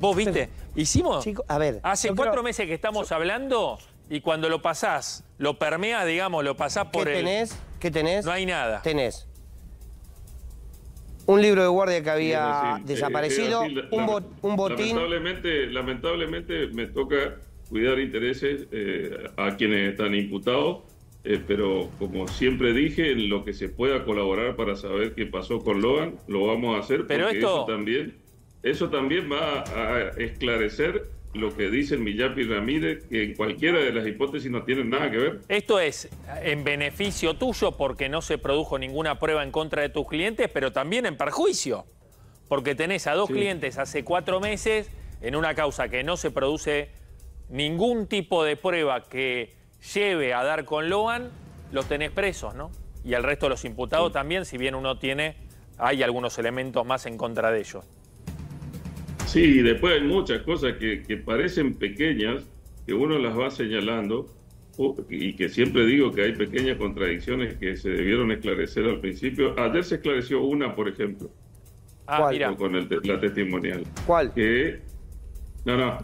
¿Vos viste? [laughs] Hicimos. a ver. Hace cuatro meses que estamos hablando y cuando lo pasás, lo permeas, digamos, lo pasás por ¿Qué tenés? ¿Qué tenés? No hay nada. Tenés un libro de guardia que había eh, desaparecido, un, botín. Lamentablemente, me toca cuidar intereses eh, a quienes están imputados, eh, pero como siempre dije, en lo que se pueda colaborar para saber qué pasó con Logan, lo vamos a hacer, pero porque eso también, eso también va a esclarecer lo que dice el y Ramírez, que en cualquiera de las hipótesis no tienen nada que ver. Esto es eh, en beneficio tuyo porque no se produjo ninguna prueba en contra de tus clientes, pero también en perjuicio, porque tenés a dos clientes hace cuatro meses en una causa que no se produce ningún tipo de prueba que lleve a dar con Logan. los tenés presos, ¿no? Y al resto de los imputados también, si bien uno tiene, hay algunos elementos más en contra de ellos. Sí, y después hay muchas cosas que, parecen pequeñas, que uno las va señalando, y que siempre digo que hay pequeñas contradicciones que se debieron esclarecer al principio. Ayer se esclareció una, por ejemplo. Ah, Con el, la testimonial. ¿Cuál? Que, no, no,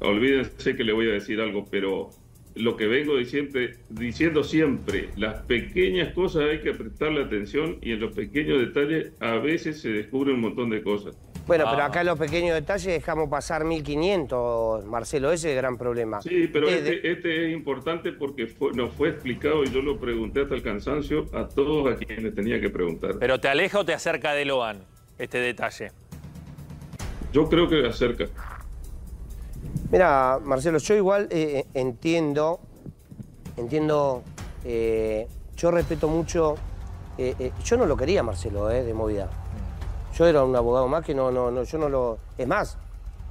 olvídense que le voy a decir algo, pero lo que vengo diciendo, diciendo siempre, las pequeñas cosas hay que prestarle atención y en los pequeños detalles a veces se descubre un montón de cosas. Bueno, pero ah. acá en los pequeños detalles dejamos pasar 1.500, Marcelo, ese es el gran problema. Sí, pero eh, este, este, es importante porque nos fue explicado y yo lo pregunté hasta el cansancio a todos a quienes tenía que preguntar. ¿Pero te aleja o te acerca de Loan este detalle? Yo creo que acerca. Mira, Marcelo, yo igual eh, entiendo, entiendo, eh, yo respeto mucho, yo no lo quería, Marcelo, de movida. Yo era un abogado más que no, no, no, yo no lo. Es más,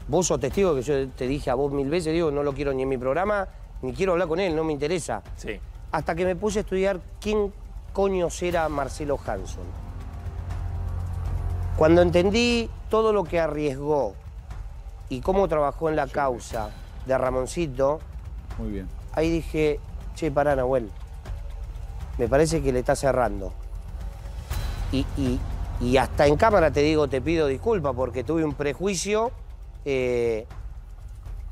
vos sos testigo que yo te dije a vos mil veces, digo, no lo quiero ni en mi programa, ni quiero hablar con él, no me interesa. Sí. Hasta que me puse a estudiar quién coño era Marcelo Hanson. Cuando entendí todo lo que arriesgó y cómo trabajó en la causa de Ramoncito, Muy bien. ahí dije, che, pará, Nahuel, me parece que le está cerrando. Y, y, y hasta en cámara te digo, te pido disculpas porque tuve un prejuicio eh,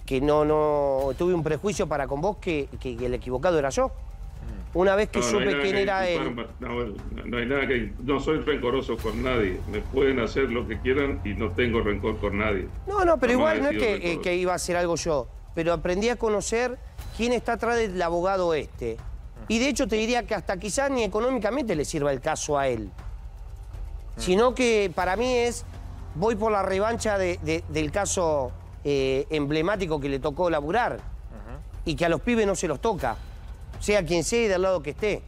que no, no. Tuve un prejuicio para con vos que, el equivocado era yo. Mm. Una vez que supe quién era él. No, hay nada que. No soy rencoroso con nadie. Me pueden hacer lo que quieran y no tengo rencor con nadie. No, no, pero igual no es que, eh, que, iba a hacer algo yo. Pero aprendí a conocer quién está atrás del abogado este. Mm. Y de hecho te diría que hasta quizás ni económicamente le sirva el caso a él. Mm. sino que para mí es, voy por la revancha del caso eh, emblemático que le tocó laburar y que a los pibes no se los toca, sea quien sea y del lado que esté.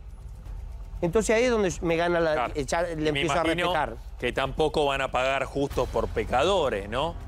Entonces ahí es donde me gana la, le empiezo a respetar. Que tampoco van a pagar justos por pecadores, ¿no?